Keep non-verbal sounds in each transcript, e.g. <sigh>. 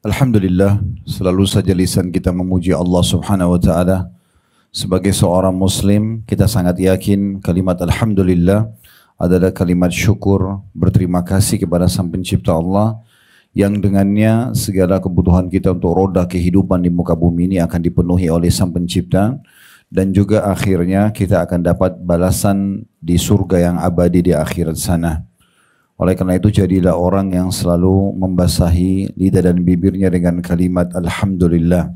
Alhamdulillah, selalu saja lisan kita memuji Allah Subhanahu wa taala. Sebagai seorang muslim, kita sangat yakin kalimat alhamdulillah adalah kalimat syukur, berterima kasih kepada Sang Pencipta Allah yang dengannya segala kebutuhan kita untuk roda kehidupan di muka bumi ini akan dipenuhi oleh Sang Pencipta dan juga akhirnya kita akan dapat balasan di surga yang abadi di akhirat sana. Oleh karena itu jadilah orang yang selalu membasahi lidah dan bibirnya dengan kalimat Alhamdulillah.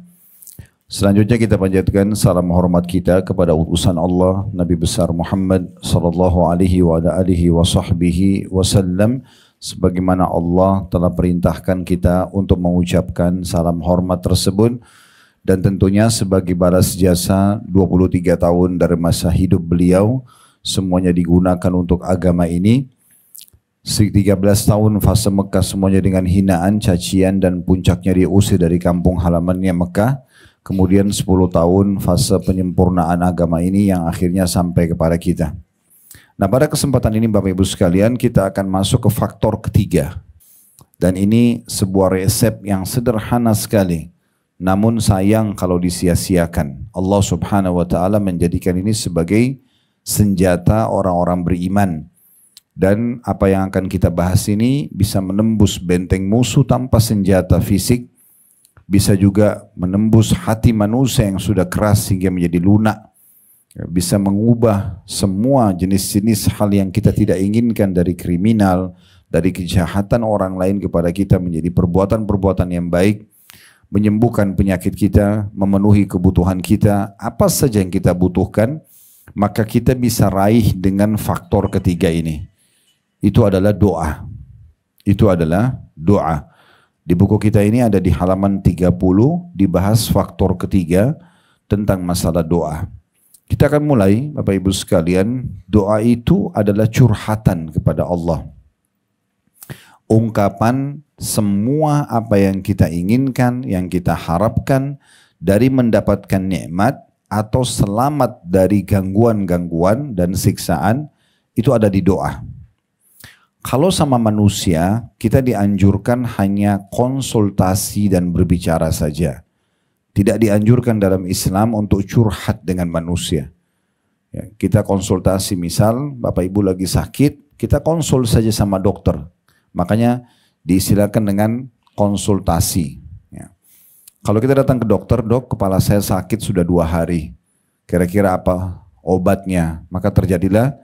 Selanjutnya kita panjatkan salam hormat kita kepada utusan Allah Nabi besar Muhammad sallallahu alaihi wa ala alihi wa sahbihi wasallam sebagaimana Allah telah perintahkan kita untuk mengucapkan salam hormat tersebut dan tentunya sebagai balas jasa 23 tahun dari masa hidup beliau semuanya digunakan untuk agama ini 13 tahun fase Mekah semuanya dengan hinaan, cacian dan puncaknya diusir dari kampung halamannya Mekah. Kemudian 10 tahun fase penyempurnaan agama ini yang akhirnya sampai kepada kita. Nah pada kesempatan ini Bapak Ibu sekalian kita akan masuk ke faktor ketiga. Dan ini sebuah resep yang sederhana sekali. Namun sayang kalau disia-siakan. Allah subhanahu wa ta'ala menjadikan ini sebagai senjata orang-orang beriman dan apa yang akan kita bahas ini bisa menembus benteng musuh tanpa senjata fisik, bisa juga menembus hati manusia yang sudah keras hingga menjadi lunak, bisa mengubah semua jenis-jenis hal yang kita tidak inginkan dari kriminal, dari kejahatan orang lain kepada kita menjadi perbuatan-perbuatan yang baik, menyembuhkan penyakit kita, memenuhi kebutuhan kita, apa saja yang kita butuhkan, maka kita bisa raih dengan faktor ketiga ini. Itu adalah doa. Itu adalah doa. Di buku kita ini ada di halaman 30 dibahas faktor ketiga tentang masalah doa. Kita akan mulai Bapak Ibu sekalian, doa itu adalah curhatan kepada Allah. Ungkapan semua apa yang kita inginkan, yang kita harapkan dari mendapatkan nikmat atau selamat dari gangguan-gangguan dan siksaan itu ada di doa. Kalau sama manusia, kita dianjurkan hanya konsultasi dan berbicara saja. Tidak dianjurkan dalam Islam untuk curhat dengan manusia. Ya, kita konsultasi misal Bapak Ibu lagi sakit, kita konsul saja sama dokter. Makanya diistilahkan dengan konsultasi. Ya. Kalau kita datang ke dokter, dok kepala saya sakit sudah dua hari. Kira-kira apa obatnya? Maka terjadilah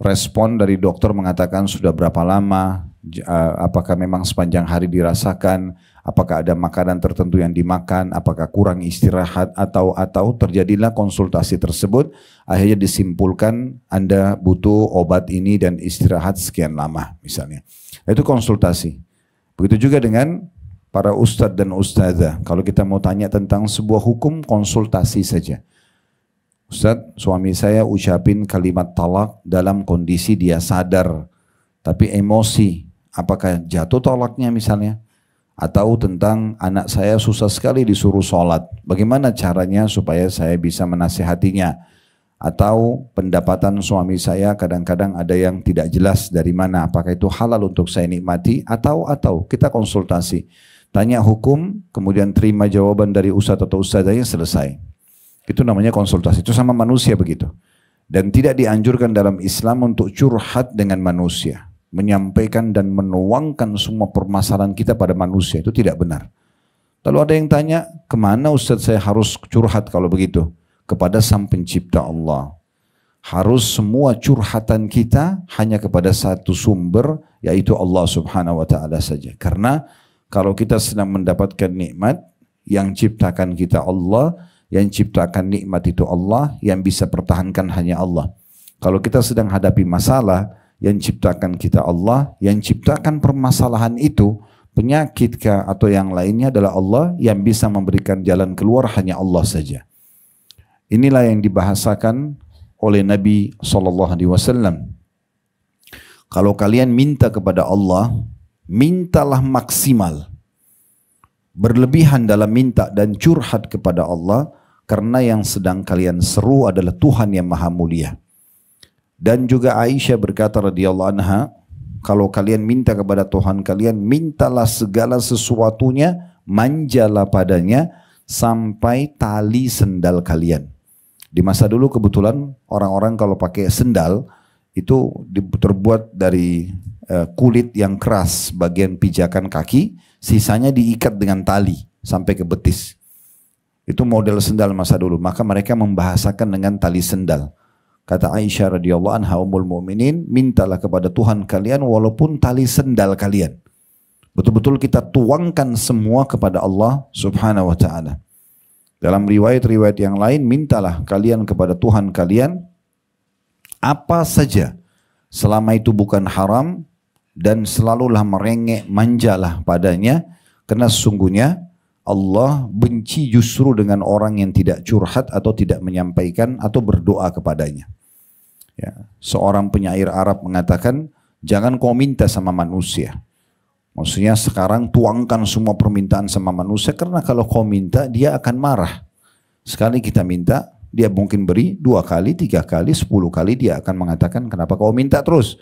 respon dari dokter mengatakan sudah berapa lama, eh, apakah memang sepanjang hari dirasakan, apakah ada makanan tertentu yang dimakan, apakah kurang istirahat atau atau terjadilah konsultasi tersebut, akhirnya disimpulkan Anda butuh obat ini dan istirahat sekian lama misalnya. Itu konsultasi. Begitu juga dengan para ustadz dan ustadzah. Kalau kita mau tanya tentang sebuah hukum, konsultasi saja. Ustaz, suami saya ucapin kalimat talak dalam kondisi dia sadar, tapi emosi. Apakah jatuh talaknya misalnya? Atau tentang anak saya susah sekali disuruh sholat. Bagaimana caranya supaya saya bisa menasihatinya? Atau pendapatan suami saya kadang-kadang ada yang tidak jelas dari mana. Apakah itu halal untuk saya nikmati? Atau, atau kita konsultasi. Tanya hukum, kemudian terima jawaban dari ustadz atau ustadzanya selesai. Itu namanya konsultasi. Itu sama manusia begitu. Dan tidak dianjurkan dalam Islam untuk curhat dengan manusia. Menyampaikan dan menuangkan semua permasalahan kita pada manusia. Itu tidak benar. Lalu ada yang tanya, kemana Ustaz saya harus curhat kalau begitu? Kepada sang pencipta Allah. Harus semua curhatan kita hanya kepada satu sumber, yaitu Allah subhanahu wa ta'ala saja. Karena kalau kita sedang mendapatkan nikmat yang ciptakan kita Allah, yang ciptakan nikmat itu Allah, yang bisa pertahankan hanya Allah. Kalau kita sedang hadapi masalah, yang ciptakan kita Allah, yang ciptakan permasalahan itu, penyakit kah atau yang lainnya adalah Allah yang bisa memberikan jalan keluar hanya Allah saja. Inilah yang dibahasakan oleh Nabi Shallallahu Alaihi Wasallam. Kalau kalian minta kepada Allah, mintalah maksimal. Berlebihan dalam minta dan curhat kepada Allah, karena yang sedang kalian seru adalah Tuhan yang maha mulia. Dan juga Aisyah berkata radhiyallahu anha, kalau kalian minta kepada Tuhan kalian, mintalah segala sesuatunya, manjalah padanya sampai tali sendal kalian. Di masa dulu kebetulan orang-orang kalau pakai sendal itu terbuat dari eh, kulit yang keras bagian pijakan kaki, sisanya diikat dengan tali sampai ke betis. Itu model sendal masa dulu. Maka mereka membahasakan dengan tali sendal. Kata Aisyah radhiyallahu anha umul mu'minin, mintalah kepada Tuhan kalian walaupun tali sendal kalian. Betul-betul kita tuangkan semua kepada Allah subhanahu wa ta'ala. Dalam riwayat-riwayat yang lain, mintalah kalian kepada Tuhan kalian apa saja selama itu bukan haram dan selalulah merengek manjalah padanya karena sesungguhnya Allah benci justru dengan orang yang tidak curhat atau tidak menyampaikan atau berdoa kepadanya. Ya. Seorang penyair Arab mengatakan, jangan kau minta sama manusia. Maksudnya sekarang tuangkan semua permintaan sama manusia karena kalau kau minta dia akan marah. Sekali kita minta, dia mungkin beri dua kali, tiga kali, sepuluh kali dia akan mengatakan kenapa kau minta terus.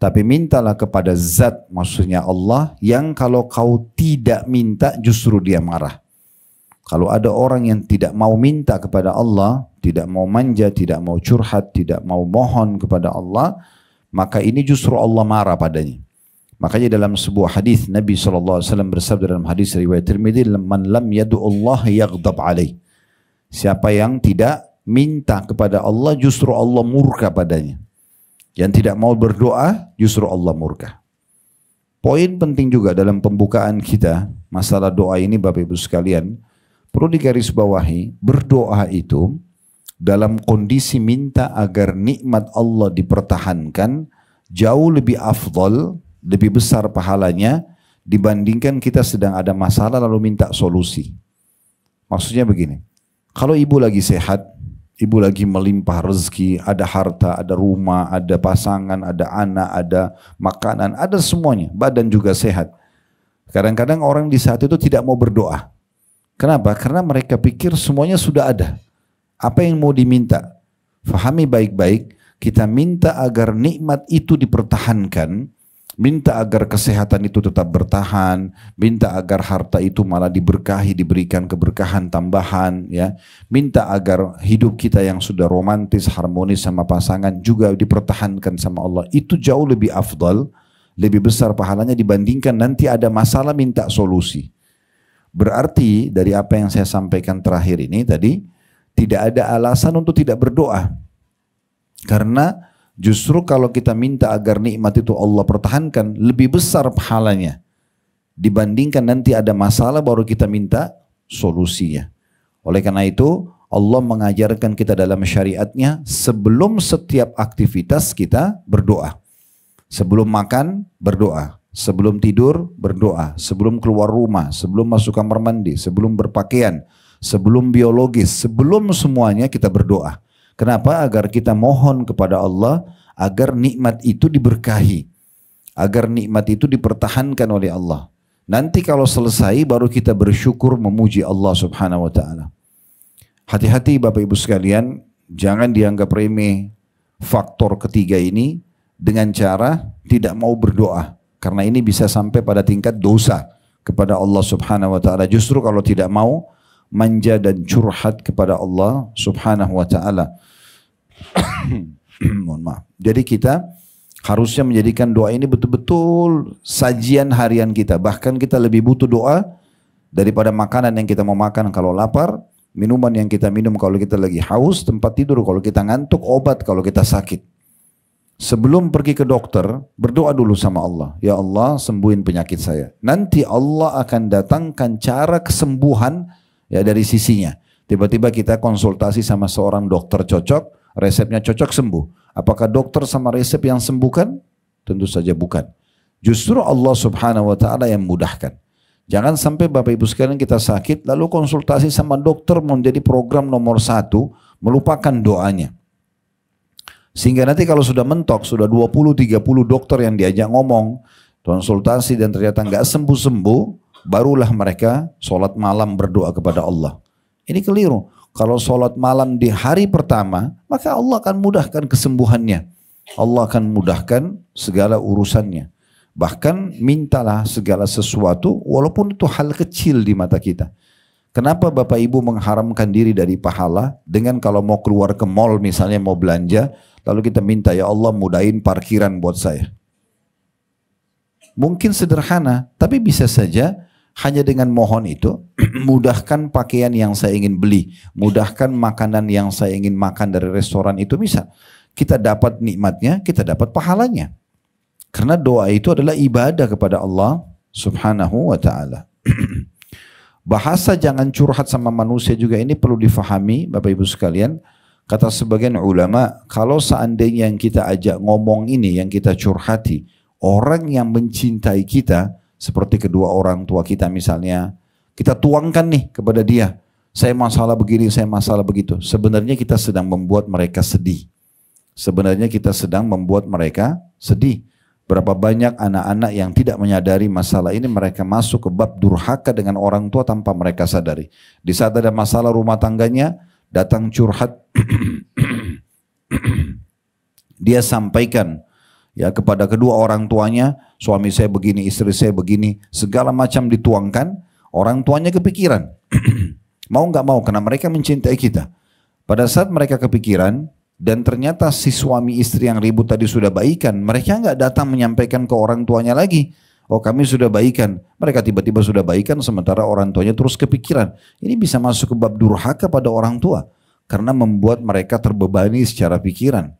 Tapi mintalah kepada zat maksudnya Allah yang kalau kau tidak minta justru dia marah. Kalau ada orang yang tidak mau minta kepada Allah, tidak mau manja, tidak mau curhat, tidak mau mohon kepada Allah, maka ini justru Allah marah padanya. Makanya dalam sebuah hadis Nabi SAW bersabda dalam hadis riwayat Tirmidzi, "Man lam yadu Allah yaghdab alaih." Siapa yang tidak minta kepada Allah justru Allah murka padanya. Yang tidak mau berdoa justru Allah murka. Poin penting juga dalam pembukaan kita masalah doa ini Bapak Ibu sekalian perlu digarisbawahi berdoa itu dalam kondisi minta agar nikmat Allah dipertahankan jauh lebih afdol, lebih besar pahalanya dibandingkan kita sedang ada masalah lalu minta solusi. Maksudnya begini, kalau ibu lagi sehat, Ibu lagi melimpah rezeki, ada harta, ada rumah, ada pasangan, ada anak, ada makanan, ada semuanya. Badan juga sehat. Kadang-kadang orang di saat itu tidak mau berdoa. Kenapa? Karena mereka pikir semuanya sudah ada. Apa yang mau diminta? Fahami baik-baik, kita minta agar nikmat itu dipertahankan Minta agar kesehatan itu tetap bertahan, minta agar harta itu malah diberkahi, diberikan keberkahan tambahan, ya. Minta agar hidup kita yang sudah romantis, harmonis sama pasangan juga dipertahankan sama Allah. Itu jauh lebih afdal, lebih besar pahalanya dibandingkan nanti ada masalah minta solusi. Berarti dari apa yang saya sampaikan terakhir ini tadi, tidak ada alasan untuk tidak berdoa. Karena Justru kalau kita minta agar nikmat itu Allah pertahankan, lebih besar pahalanya. Dibandingkan nanti ada masalah baru kita minta solusinya. Oleh karena itu, Allah mengajarkan kita dalam syariatnya sebelum setiap aktivitas kita berdoa. Sebelum makan, berdoa. Sebelum tidur, berdoa. Sebelum keluar rumah, sebelum masuk kamar mandi, sebelum berpakaian, sebelum biologis, sebelum semuanya kita berdoa. Kenapa? Agar kita mohon kepada Allah agar nikmat itu diberkahi. Agar nikmat itu dipertahankan oleh Allah. Nanti kalau selesai baru kita bersyukur memuji Allah subhanahu wa ta'ala. Hati-hati Bapak Ibu sekalian, jangan dianggap remeh faktor ketiga ini dengan cara tidak mau berdoa. Karena ini bisa sampai pada tingkat dosa kepada Allah subhanahu wa ta'ala. Justru kalau tidak mau, manja dan curhat kepada Allah Subhanahu wa taala. <clears throat> Mohon maaf. Jadi kita harusnya menjadikan doa ini betul-betul sajian harian kita. Bahkan kita lebih butuh doa daripada makanan yang kita mau makan kalau lapar, minuman yang kita minum kalau kita lagi haus, tempat tidur kalau kita ngantuk, obat kalau kita sakit. Sebelum pergi ke dokter, berdoa dulu sama Allah. Ya Allah, sembuhin penyakit saya. Nanti Allah akan datangkan cara kesembuhan ya dari sisinya. Tiba-tiba kita konsultasi sama seorang dokter cocok, resepnya cocok sembuh. Apakah dokter sama resep yang sembuhkan? Tentu saja bukan. Justru Allah Subhanahu wa taala yang mudahkan. Jangan sampai Bapak Ibu sekalian kita sakit lalu konsultasi sama dokter menjadi program nomor satu melupakan doanya. Sehingga nanti kalau sudah mentok, sudah 20-30 dokter yang diajak ngomong, konsultasi dan ternyata nggak sembuh-sembuh, barulah mereka sholat malam berdoa kepada Allah. Ini keliru. Kalau sholat malam di hari pertama, maka Allah akan mudahkan kesembuhannya. Allah akan mudahkan segala urusannya. Bahkan mintalah segala sesuatu walaupun itu hal kecil di mata kita. Kenapa Bapak Ibu mengharamkan diri dari pahala dengan kalau mau keluar ke mall misalnya mau belanja lalu kita minta ya Allah mudahin parkiran buat saya. Mungkin sederhana tapi bisa saja hanya dengan mohon itu, <clears throat> mudahkan pakaian yang saya ingin beli, mudahkan makanan yang saya ingin makan dari restoran itu bisa. Kita dapat nikmatnya, kita dapat pahalanya. Karena doa itu adalah ibadah kepada Allah subhanahu wa ta'ala. <clears throat> Bahasa jangan curhat sama manusia juga ini perlu difahami Bapak Ibu sekalian. Kata sebagian ulama, kalau seandainya yang kita ajak ngomong ini, yang kita curhati, orang yang mencintai kita, seperti kedua orang tua kita misalnya, kita tuangkan nih kepada dia. Saya masalah begini, saya masalah begitu. Sebenarnya kita sedang membuat mereka sedih. Sebenarnya kita sedang membuat mereka sedih. Berapa banyak anak-anak yang tidak menyadari masalah ini mereka masuk ke bab durhaka dengan orang tua tanpa mereka sadari. Di saat ada masalah rumah tangganya, datang curhat, <clears throat> dia sampaikan ya kepada kedua orang tuanya, suami saya begini, istri saya begini, segala macam dituangkan, orang tuanya kepikiran. <clears throat> mau nggak mau karena mereka mencintai kita. Pada saat mereka kepikiran dan ternyata si suami istri yang ribut tadi sudah baikan, mereka nggak datang menyampaikan ke orang tuanya lagi. Oh kami sudah baikan. Mereka tiba-tiba sudah baikan sementara orang tuanya terus kepikiran. Ini bisa masuk ke bab durhaka pada orang tua. Karena membuat mereka terbebani secara pikiran.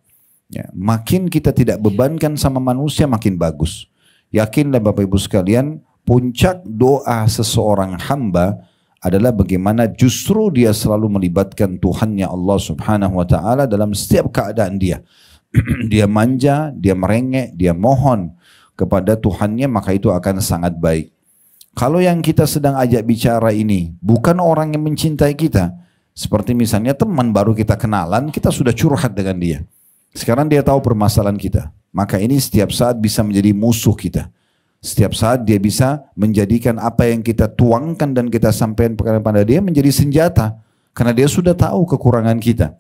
Ya, makin kita tidak bebankan sama manusia makin bagus. Yakinlah Bapak Ibu sekalian, puncak doa seseorang hamba adalah bagaimana justru dia selalu melibatkan Tuhannya Allah Subhanahu wa taala dalam setiap keadaan dia. <clears throat> dia manja, dia merengek, dia mohon kepada Tuhannya maka itu akan sangat baik. Kalau yang kita sedang ajak bicara ini bukan orang yang mencintai kita, seperti misalnya teman baru kita kenalan, kita sudah curhat dengan dia. Sekarang dia tahu permasalahan kita. Maka ini setiap saat bisa menjadi musuh kita. Setiap saat dia bisa menjadikan apa yang kita tuangkan dan kita sampaikan kepada dia menjadi senjata. Karena dia sudah tahu kekurangan kita.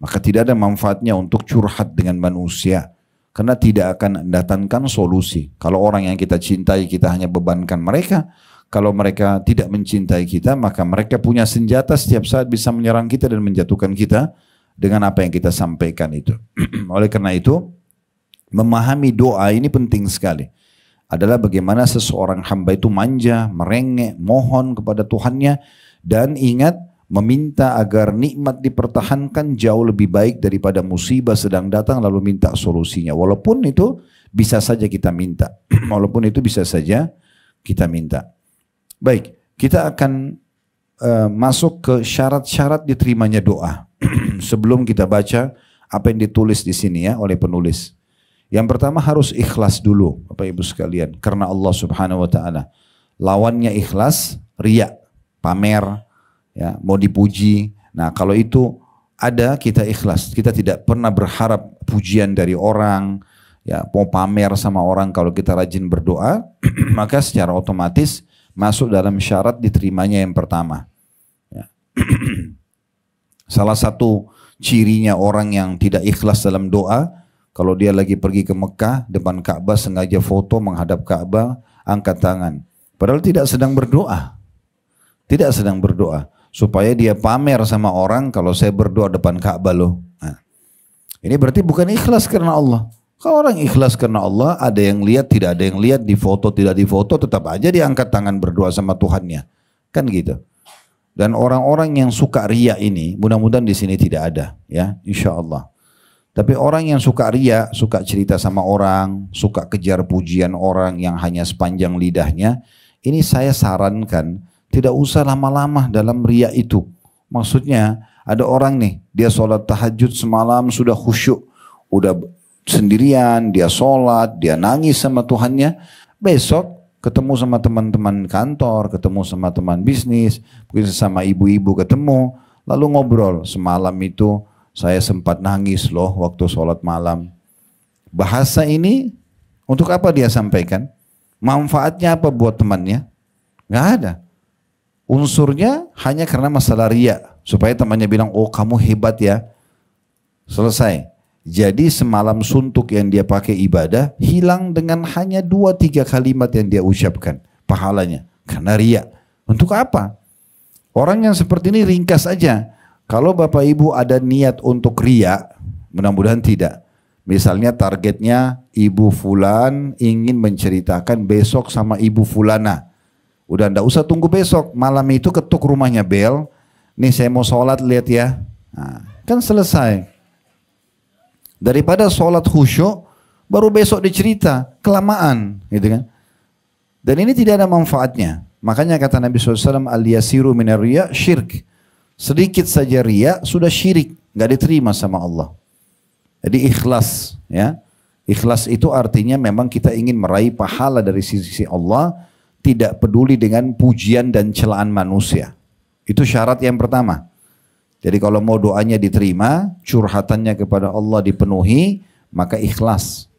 Maka tidak ada manfaatnya untuk curhat dengan manusia. Karena tidak akan datangkan solusi. Kalau orang yang kita cintai kita hanya bebankan mereka. Kalau mereka tidak mencintai kita maka mereka punya senjata setiap saat bisa menyerang kita dan menjatuhkan kita dengan apa yang kita sampaikan itu. <clears throat> Oleh karena itu, memahami doa ini penting sekali. Adalah bagaimana seseorang hamba itu manja, merengek, mohon kepada Tuhannya dan ingat meminta agar nikmat dipertahankan jauh lebih baik daripada musibah sedang datang lalu minta solusinya. Walaupun itu bisa saja kita minta. <clears throat> Walaupun itu bisa saja kita minta. Baik, kita akan uh, masuk ke syarat-syarat diterimanya doa sebelum kita baca apa yang ditulis di sini ya oleh penulis. Yang pertama harus ikhlas dulu, Bapak Ibu sekalian, karena Allah Subhanahu wa taala. Lawannya ikhlas, riya, pamer, ya, mau dipuji. Nah, kalau itu ada kita ikhlas, kita tidak pernah berharap pujian dari orang, ya, mau pamer sama orang kalau kita rajin berdoa, <clears throat> maka secara otomatis masuk dalam syarat diterimanya yang pertama. Ya. <clears throat> Salah satu cirinya orang yang tidak ikhlas dalam doa, kalau dia lagi pergi ke Mekah, depan Ka'bah sengaja foto menghadap Ka'bah, angkat tangan. Padahal tidak sedang berdoa. Tidak sedang berdoa. Supaya dia pamer sama orang kalau saya berdoa depan Ka'bah loh. Nah, ini berarti bukan ikhlas karena Allah. Kalau orang ikhlas karena Allah, ada yang lihat, tidak ada yang lihat, di foto, tidak di foto, tetap aja diangkat tangan berdoa sama Tuhannya. Kan gitu. Dan orang-orang yang suka ria ini, mudah-mudahan di sini tidak ada, ya, insya Allah. Tapi orang yang suka ria, suka cerita sama orang, suka kejar pujian orang yang hanya sepanjang lidahnya, ini saya sarankan tidak usah lama-lama dalam ria itu. Maksudnya ada orang nih, dia sholat tahajud semalam sudah khusyuk, udah sendirian, dia sholat, dia nangis sama Tuhannya. Besok ketemu sama teman-teman kantor, ketemu sama teman bisnis, mungkin sesama ibu-ibu ketemu, lalu ngobrol. Semalam itu saya sempat nangis loh waktu sholat malam. Bahasa ini untuk apa dia sampaikan? Manfaatnya apa buat temannya? Gak ada. Unsurnya hanya karena masalah ria. Supaya temannya bilang, oh kamu hebat ya. Selesai. Jadi semalam suntuk yang dia pakai ibadah hilang dengan hanya dua tiga kalimat yang dia ucapkan pahalanya karena ria. Untuk apa? Orang yang seperti ini ringkas aja. Kalau Bapak Ibu ada niat untuk ria, mudah-mudahan tidak. Misalnya targetnya Ibu Fulan ingin menceritakan besok sama Ibu Fulana. Udah ndak usah tunggu besok, malam itu ketuk rumahnya bel. Nih saya mau sholat lihat ya. Nah, kan selesai. Daripada sholat khusyuk, baru besok dicerita, kelamaan gitu kan. Dan ini tidak ada manfaatnya. Makanya kata Nabi SAW, al-yasiru minar riya syirk. Sedikit saja riya sudah syirik, nggak diterima sama Allah. Jadi ikhlas ya. Ikhlas itu artinya memang kita ingin meraih pahala dari sisi Allah, tidak peduli dengan pujian dan celaan manusia. Itu syarat yang pertama. Jadi kalau mau doanya diterima, curhatannya kepada Allah dipenuhi, maka ikhlas.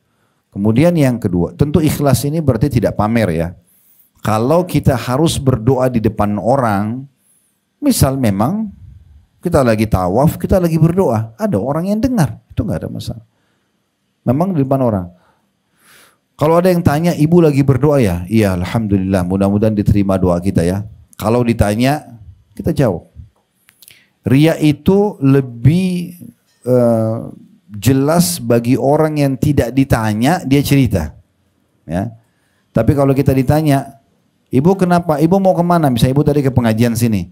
Kemudian yang kedua, tentu ikhlas ini berarti tidak pamer ya. Kalau kita harus berdoa di depan orang, misal memang kita lagi tawaf, kita lagi berdoa, ada orang yang dengar, itu nggak ada masalah. Memang di depan orang. Kalau ada yang tanya, ibu lagi berdoa ya? Iya, Alhamdulillah, mudah-mudahan diterima doa kita ya. Kalau ditanya, kita jawab. Ria itu lebih uh, jelas bagi orang yang tidak ditanya dia cerita. Ya. Tapi kalau kita ditanya, ibu kenapa? Ibu mau kemana? Misalnya ibu tadi ke pengajian sini.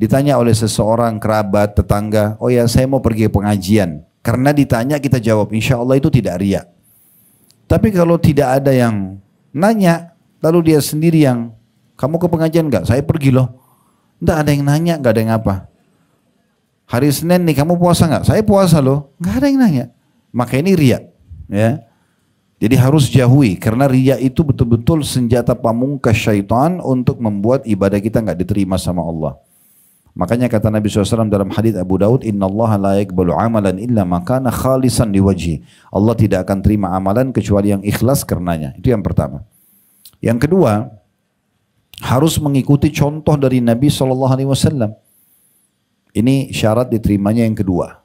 Ditanya oleh seseorang, kerabat, tetangga, oh ya saya mau pergi ke pengajian. Karena ditanya kita jawab, insya Allah itu tidak ria. Tapi kalau tidak ada yang nanya, lalu dia sendiri yang, kamu ke pengajian nggak? Saya pergi loh. Nggak ada yang nanya, nggak ada yang apa hari Senin nih kamu puasa nggak? Saya puasa loh. Nggak ada yang nanya. Maka ini ria. Ya. Jadi harus jauhi karena ria itu betul-betul senjata pamungkas syaitan untuk membuat ibadah kita nggak diterima sama Allah. Makanya kata Nabi SAW dalam hadis Abu Daud, Inna Allah la yakbalu amalan illa makana khalisan diwaji. Allah tidak akan terima amalan kecuali yang ikhlas karenanya. Itu yang pertama. Yang kedua, harus mengikuti contoh dari Nabi Alaihi Wasallam. Ini syarat diterimanya yang kedua.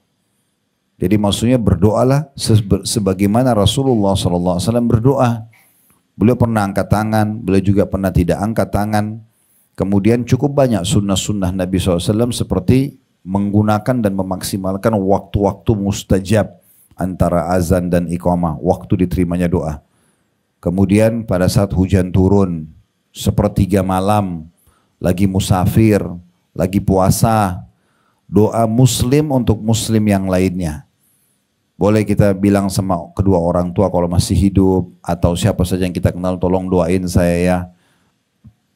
Jadi maksudnya berdoalah sebagaimana Rasulullah SAW berdoa. Beliau pernah angkat tangan, beliau juga pernah tidak angkat tangan. Kemudian cukup banyak sunnah-sunnah Nabi SAW seperti menggunakan dan memaksimalkan waktu-waktu mustajab antara azan dan iqamah, waktu diterimanya doa. Kemudian pada saat hujan turun, sepertiga malam, lagi musafir, lagi puasa, Doa muslim untuk muslim yang lainnya. Boleh kita bilang sama kedua orang tua kalau masih hidup atau siapa saja yang kita kenal tolong doain saya ya.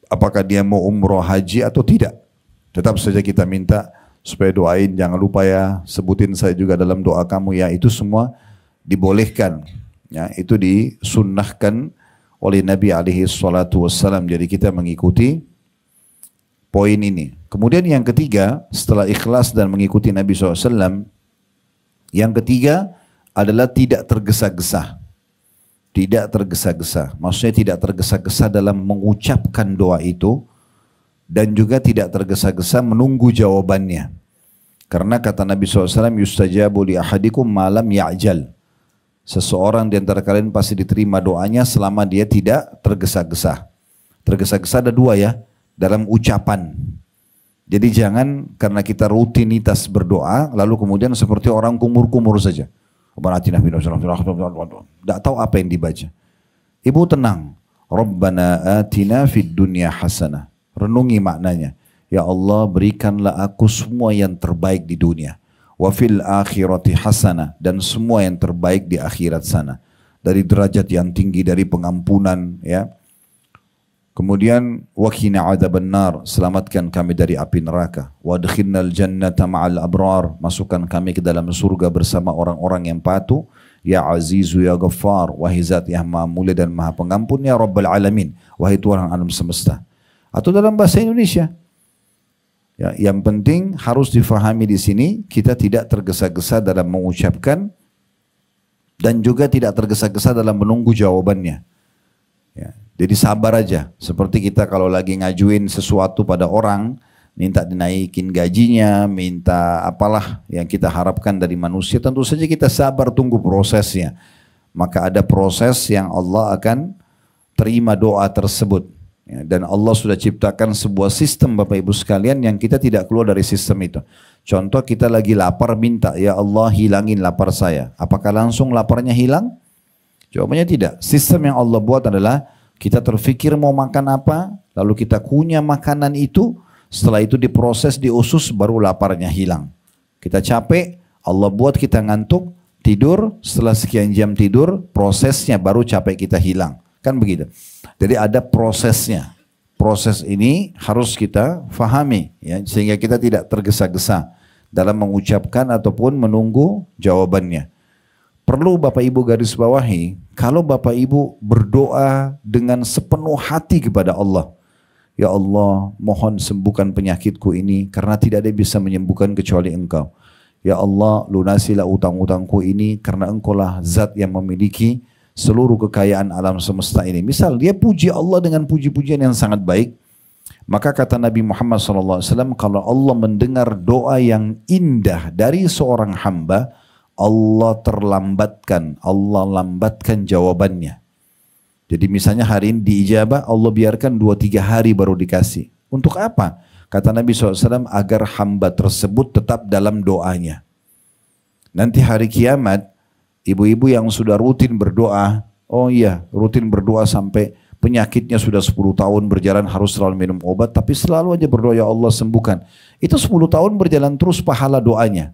Apakah dia mau umroh haji atau tidak. Tetap saja kita minta supaya doain jangan lupa ya sebutin saya juga dalam doa kamu ya itu semua dibolehkan ya itu disunnahkan oleh Nabi alaihi salatu wassalam jadi kita mengikuti poin ini Kemudian yang ketiga, setelah ikhlas dan mengikuti Nabi SAW, yang ketiga adalah tidak tergesa-gesa. Tidak tergesa-gesa. Maksudnya tidak tergesa-gesa dalam mengucapkan doa itu dan juga tidak tergesa-gesa menunggu jawabannya. Karena kata Nabi SAW, yustajabu li ahadikum malam ya'jal. Seseorang di antara kalian pasti diterima doanya selama dia tidak tergesa-gesa. Tergesa-gesa ada dua ya, dalam ucapan. Jadi jangan karena kita rutinitas berdoa, lalu kemudian seperti orang kumur-kumur saja. Tidak tahu apa yang dibaca. Ibu tenang. Rabbana atina fid dunya hasanah. Renungi maknanya. Ya Allah berikanlah aku semua yang terbaik di dunia. Wa fil akhirati hasanah. Dan semua yang terbaik di akhirat sana. Dari derajat yang tinggi, dari pengampunan. ya Kemudian wakina adzaban benar selamatkan kami dari api neraka. Wadkhinnal jannata ma'al abrar, masukkan kami ke dalam surga bersama orang-orang yang patuh. Ya Azizu ya Ghaffar, wahai zat yang Maha Mulia dan Maha Pengampun ya Rabbal Alamin, wahai Tuhan alam semesta. Atau dalam bahasa Indonesia. Ya, yang penting harus difahami di sini kita tidak tergesa-gesa dalam mengucapkan dan juga tidak tergesa-gesa dalam menunggu jawabannya. Ya. Jadi sabar aja. Seperti kita kalau lagi ngajuin sesuatu pada orang, minta dinaikin gajinya, minta apalah yang kita harapkan dari manusia, tentu saja kita sabar tunggu prosesnya. Maka ada proses yang Allah akan terima doa tersebut. Ya, dan Allah sudah ciptakan sebuah sistem Bapak Ibu sekalian yang kita tidak keluar dari sistem itu. Contoh kita lagi lapar minta, ya Allah hilangin lapar saya. Apakah langsung laparnya hilang? Jawabannya tidak. Sistem yang Allah buat adalah kita terfikir mau makan apa, lalu kita kunyah makanan itu, setelah itu diproses di usus baru laparnya hilang. Kita capek, Allah buat kita ngantuk, tidur, setelah sekian jam tidur, prosesnya baru capek kita hilang. Kan begitu. Jadi ada prosesnya. Proses ini harus kita fahami ya sehingga kita tidak tergesa-gesa dalam mengucapkan ataupun menunggu jawabannya perlu Bapak Ibu garis bawahi, kalau Bapak Ibu berdoa dengan sepenuh hati kepada Allah, Ya Allah, mohon sembuhkan penyakitku ini karena tidak ada yang bisa menyembuhkan kecuali Engkau. Ya Allah, lunasilah utang-utangku ini karena Engkaulah zat yang memiliki seluruh kekayaan alam semesta ini. Misal dia puji Allah dengan puji-pujian yang sangat baik, maka kata Nabi Muhammad SAW, kalau Allah mendengar doa yang indah dari seorang hamba, Allah terlambatkan, Allah lambatkan jawabannya. Jadi misalnya hari ini diijabah, Allah biarkan dua tiga hari baru dikasih. Untuk apa? Kata Nabi SAW, agar hamba tersebut tetap dalam doanya. Nanti hari kiamat, ibu-ibu yang sudah rutin berdoa, oh iya, rutin berdoa sampai penyakitnya sudah 10 tahun berjalan harus selalu minum obat tapi selalu aja berdoa ya Allah sembuhkan. Itu 10 tahun berjalan terus pahala doanya.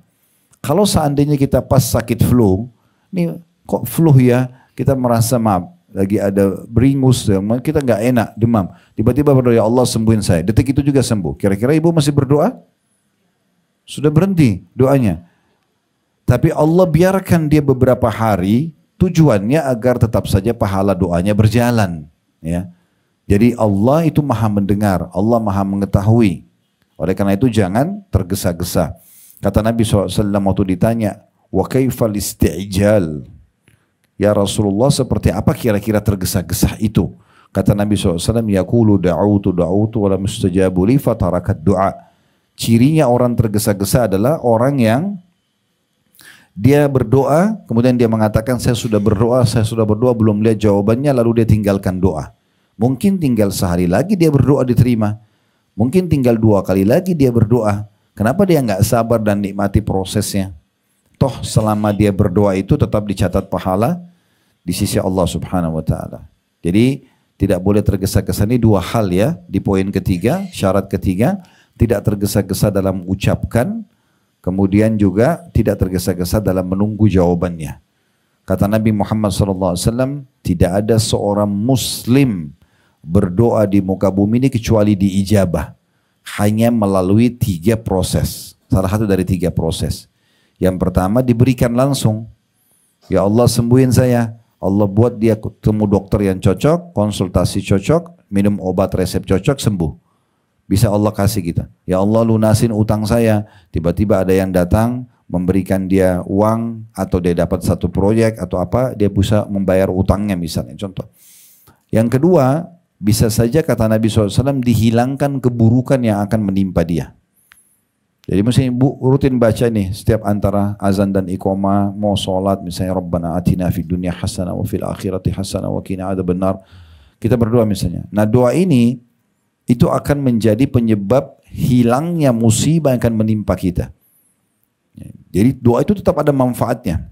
Kalau seandainya kita pas sakit flu, ini kok flu ya, kita merasa maaf, lagi ada beringus, kita nggak enak, demam. Tiba-tiba berdoa, ya Allah sembuhin saya. Detik itu juga sembuh. Kira-kira ibu masih berdoa? Sudah berhenti doanya. Tapi Allah biarkan dia beberapa hari, tujuannya agar tetap saja pahala doanya berjalan. Ya. Jadi Allah itu maha mendengar, Allah maha mengetahui. Oleh karena itu jangan tergesa-gesa. Kata Nabi SAW waktu ditanya, wa kaifal isti'jal? Ya Rasulullah seperti apa kira-kira tergesa-gesa itu? Kata Nabi SAW, yakulu da'utu da'utu wa mustajabu li fatarakat du'a. Cirinya orang tergesa-gesa adalah orang yang dia berdoa, kemudian dia mengatakan saya sudah berdoa, saya sudah berdoa, belum lihat jawabannya, lalu dia tinggalkan doa. Mungkin tinggal sehari lagi dia berdoa diterima. Mungkin tinggal dua kali lagi dia berdoa. Kenapa dia nggak sabar dan nikmati prosesnya? Toh selama dia berdoa itu tetap dicatat pahala di sisi Allah Subhanahu wa taala. Jadi tidak boleh tergesa-gesa ini dua hal ya di poin ketiga, syarat ketiga, tidak tergesa-gesa dalam ucapkan, kemudian juga tidak tergesa-gesa dalam menunggu jawabannya. Kata Nabi Muhammad SAW, tidak ada seorang muslim berdoa di muka bumi ini kecuali di ijabah hanya melalui tiga proses. Salah satu dari tiga proses. Yang pertama diberikan langsung. Ya Allah sembuhin saya. Allah buat dia ketemu dokter yang cocok, konsultasi cocok, minum obat resep cocok, sembuh. Bisa Allah kasih kita. Ya Allah lunasin utang saya. Tiba-tiba ada yang datang memberikan dia uang atau dia dapat satu proyek atau apa, dia bisa membayar utangnya misalnya. Contoh. Yang kedua, bisa saja kata Nabi SAW dihilangkan keburukan yang akan menimpa dia. Jadi mesti bu, rutin baca nih setiap antara azan dan ikoma mau sholat misalnya Rabbana atina fid dunya hasana wa fil akhirati hasana wa kina ada benar. Kita berdoa misalnya. Nah doa ini itu akan menjadi penyebab hilangnya musibah yang akan menimpa kita. Jadi doa itu tetap ada manfaatnya.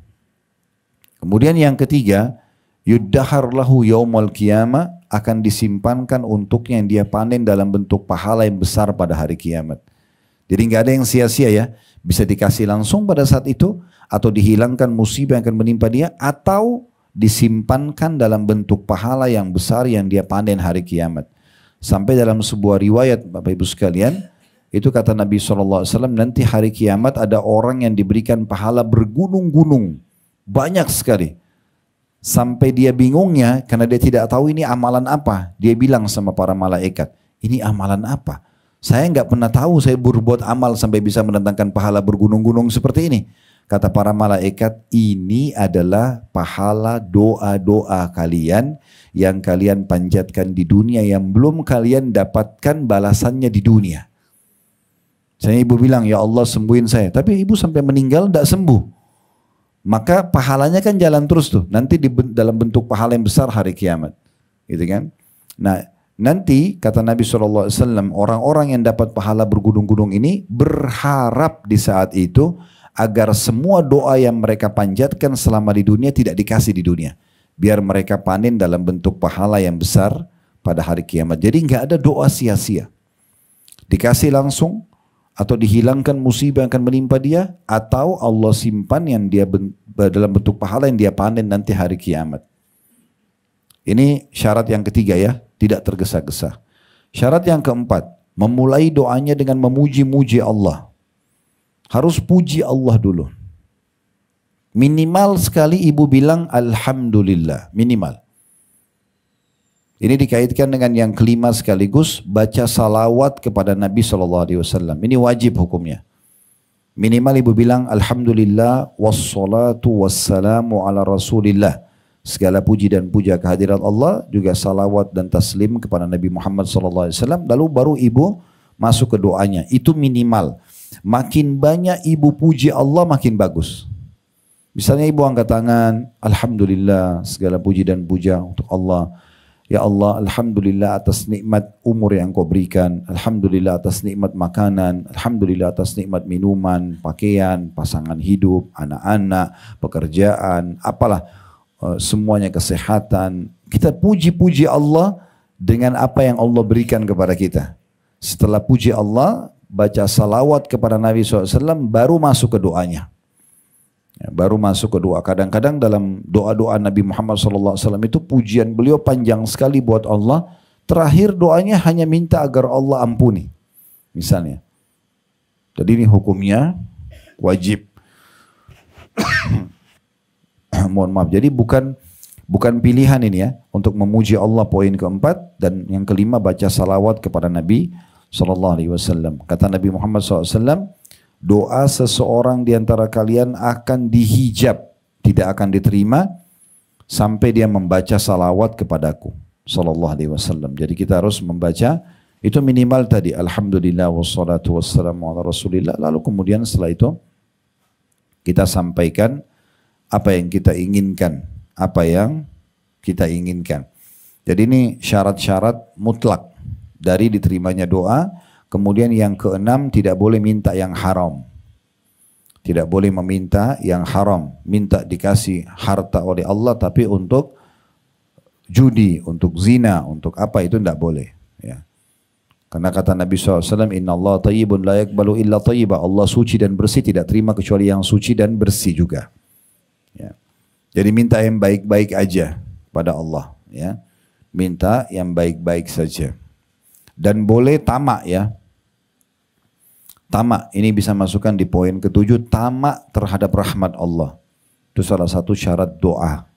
Kemudian yang ketiga, yuddahar lahu kiamah akan disimpankan untuknya yang dia panen dalam bentuk pahala yang besar pada hari kiamat. Jadi nggak ada yang sia-sia ya. Bisa dikasih langsung pada saat itu atau dihilangkan musibah yang akan menimpa dia atau disimpankan dalam bentuk pahala yang besar yang dia panen hari kiamat. Sampai dalam sebuah riwayat Bapak Ibu sekalian, itu kata Nabi SAW, nanti hari kiamat ada orang yang diberikan pahala bergunung-gunung. Banyak sekali. Sampai dia bingungnya karena dia tidak tahu ini amalan apa. Dia bilang sama para malaikat, ini amalan apa? Saya nggak pernah tahu saya berbuat amal sampai bisa mendatangkan pahala bergunung-gunung seperti ini. Kata para malaikat, ini adalah pahala doa-doa kalian yang kalian panjatkan di dunia yang belum kalian dapatkan balasannya di dunia. Saya ibu bilang, ya Allah sembuhin saya. Tapi ibu sampai meninggal tidak sembuh maka pahalanya kan jalan terus tuh. Nanti di, dalam bentuk pahala yang besar hari kiamat. Gitu kan? Nah, nanti kata Nabi SAW, orang-orang yang dapat pahala bergunung-gunung ini berharap di saat itu agar semua doa yang mereka panjatkan selama di dunia tidak dikasih di dunia. Biar mereka panen dalam bentuk pahala yang besar pada hari kiamat. Jadi nggak ada doa sia-sia. Dikasih langsung, atau dihilangkan musibah yang akan menimpa dia atau Allah simpan yang dia dalam bentuk pahala yang dia panen nanti hari kiamat. Ini syarat yang ketiga ya, tidak tergesa-gesa. Syarat yang keempat, memulai doanya dengan memuji-muji Allah. Harus puji Allah dulu. Minimal sekali ibu bilang alhamdulillah, minimal. Ini dikaitkan dengan yang kelima sekaligus baca salawat kepada Nabi Shallallahu Alaihi Wasallam. Ini wajib hukumnya. Minimal ibu bilang Alhamdulillah wassalatu wassalamu ala rasulillah. Segala puji dan puja kehadiran Allah juga salawat dan taslim kepada Nabi Muhammad Shallallahu Alaihi Wasallam. Lalu baru ibu masuk ke doanya. Itu minimal. Makin banyak ibu puji Allah makin bagus. Misalnya ibu angkat tangan, Alhamdulillah segala puji dan puja untuk Allah Ya Allah, Alhamdulillah atas nikmat umur yang kau berikan. Alhamdulillah atas nikmat makanan. Alhamdulillah atas nikmat minuman, pakaian, pasangan hidup, anak-anak, pekerjaan, apalah. Eh, semuanya kesehatan. Kita puji-puji Allah dengan apa yang Allah berikan kepada kita. Setelah puji Allah, baca salawat kepada Nabi SAW, baru masuk ke doanya. Ya, baru masuk ke doa. Kadang-kadang dalam doa-doa Nabi Muhammad SAW itu pujian beliau panjang sekali buat Allah. Terakhir doanya hanya minta agar Allah ampuni. Misalnya. Jadi ini hukumnya wajib. <coughs> Mohon maaf. Jadi bukan bukan pilihan ini ya untuk memuji Allah poin keempat dan yang kelima baca salawat kepada Nabi SAW Kata Nabi Muhammad SAW, doa seseorang di antara kalian akan dihijab, tidak akan diterima sampai dia membaca salawat kepadaku. Sallallahu alaihi wasallam. Jadi kita harus membaca itu minimal tadi. Alhamdulillah wassalatu wassalamu ala rasulillah. Lalu kemudian setelah itu kita sampaikan apa yang kita inginkan. Apa yang kita inginkan. Jadi ini syarat-syarat mutlak dari diterimanya doa Kemudian yang keenam tidak boleh minta yang haram. Tidak boleh meminta yang haram. Minta dikasih harta oleh Allah tapi untuk judi, untuk zina, untuk apa itu tidak boleh. Ya. Karena kata Nabi SAW, Inna Allah tayyibun la yakbalu illa tayyiba. Allah suci dan bersih tidak terima kecuali yang suci dan bersih juga. Ya. Jadi minta yang baik-baik aja pada Allah. Ya. Minta yang baik-baik saja. Dan boleh tamak ya. Tamak ini bisa masukkan di poin ketujuh, tamak terhadap rahmat Allah. Itu salah satu syarat doa.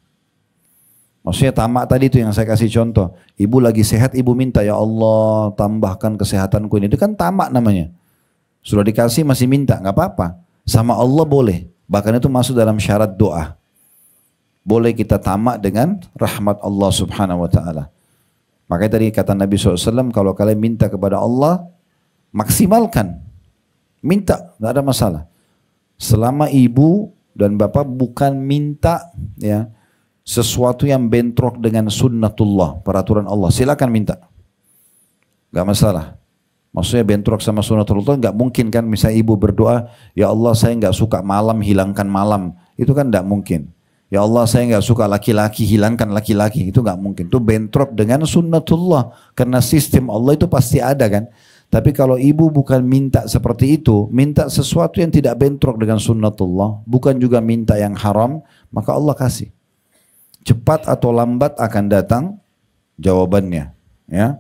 Maksudnya tamak tadi itu yang saya kasih contoh. Ibu lagi sehat, ibu minta ya Allah tambahkan kesehatanku ini. Itu kan tamak namanya. Sudah dikasih masih minta, nggak apa-apa. Sama Allah boleh. Bahkan itu masuk dalam syarat doa. Boleh kita tamak dengan rahmat Allah subhanahu wa ta'ala. Makanya tadi kata Nabi SAW, kalau kalian minta kepada Allah, maksimalkan. Minta, nggak ada masalah. Selama ibu dan bapak bukan minta ya sesuatu yang bentrok dengan sunnatullah, peraturan Allah. Silakan minta. Gak masalah. Maksudnya bentrok sama sunnatullah nggak mungkin kan misalnya ibu berdoa, ya Allah saya nggak suka malam, hilangkan malam. Itu kan nggak mungkin. Ya Allah saya nggak suka laki-laki, hilangkan laki-laki. Itu nggak mungkin. Itu bentrok dengan sunnatullah. Karena sistem Allah itu pasti ada kan. Tapi kalau ibu bukan minta seperti itu, minta sesuatu yang tidak bentrok dengan sunnatullah, bukan juga minta yang haram, maka Allah kasih. Cepat atau lambat akan datang jawabannya. Ya,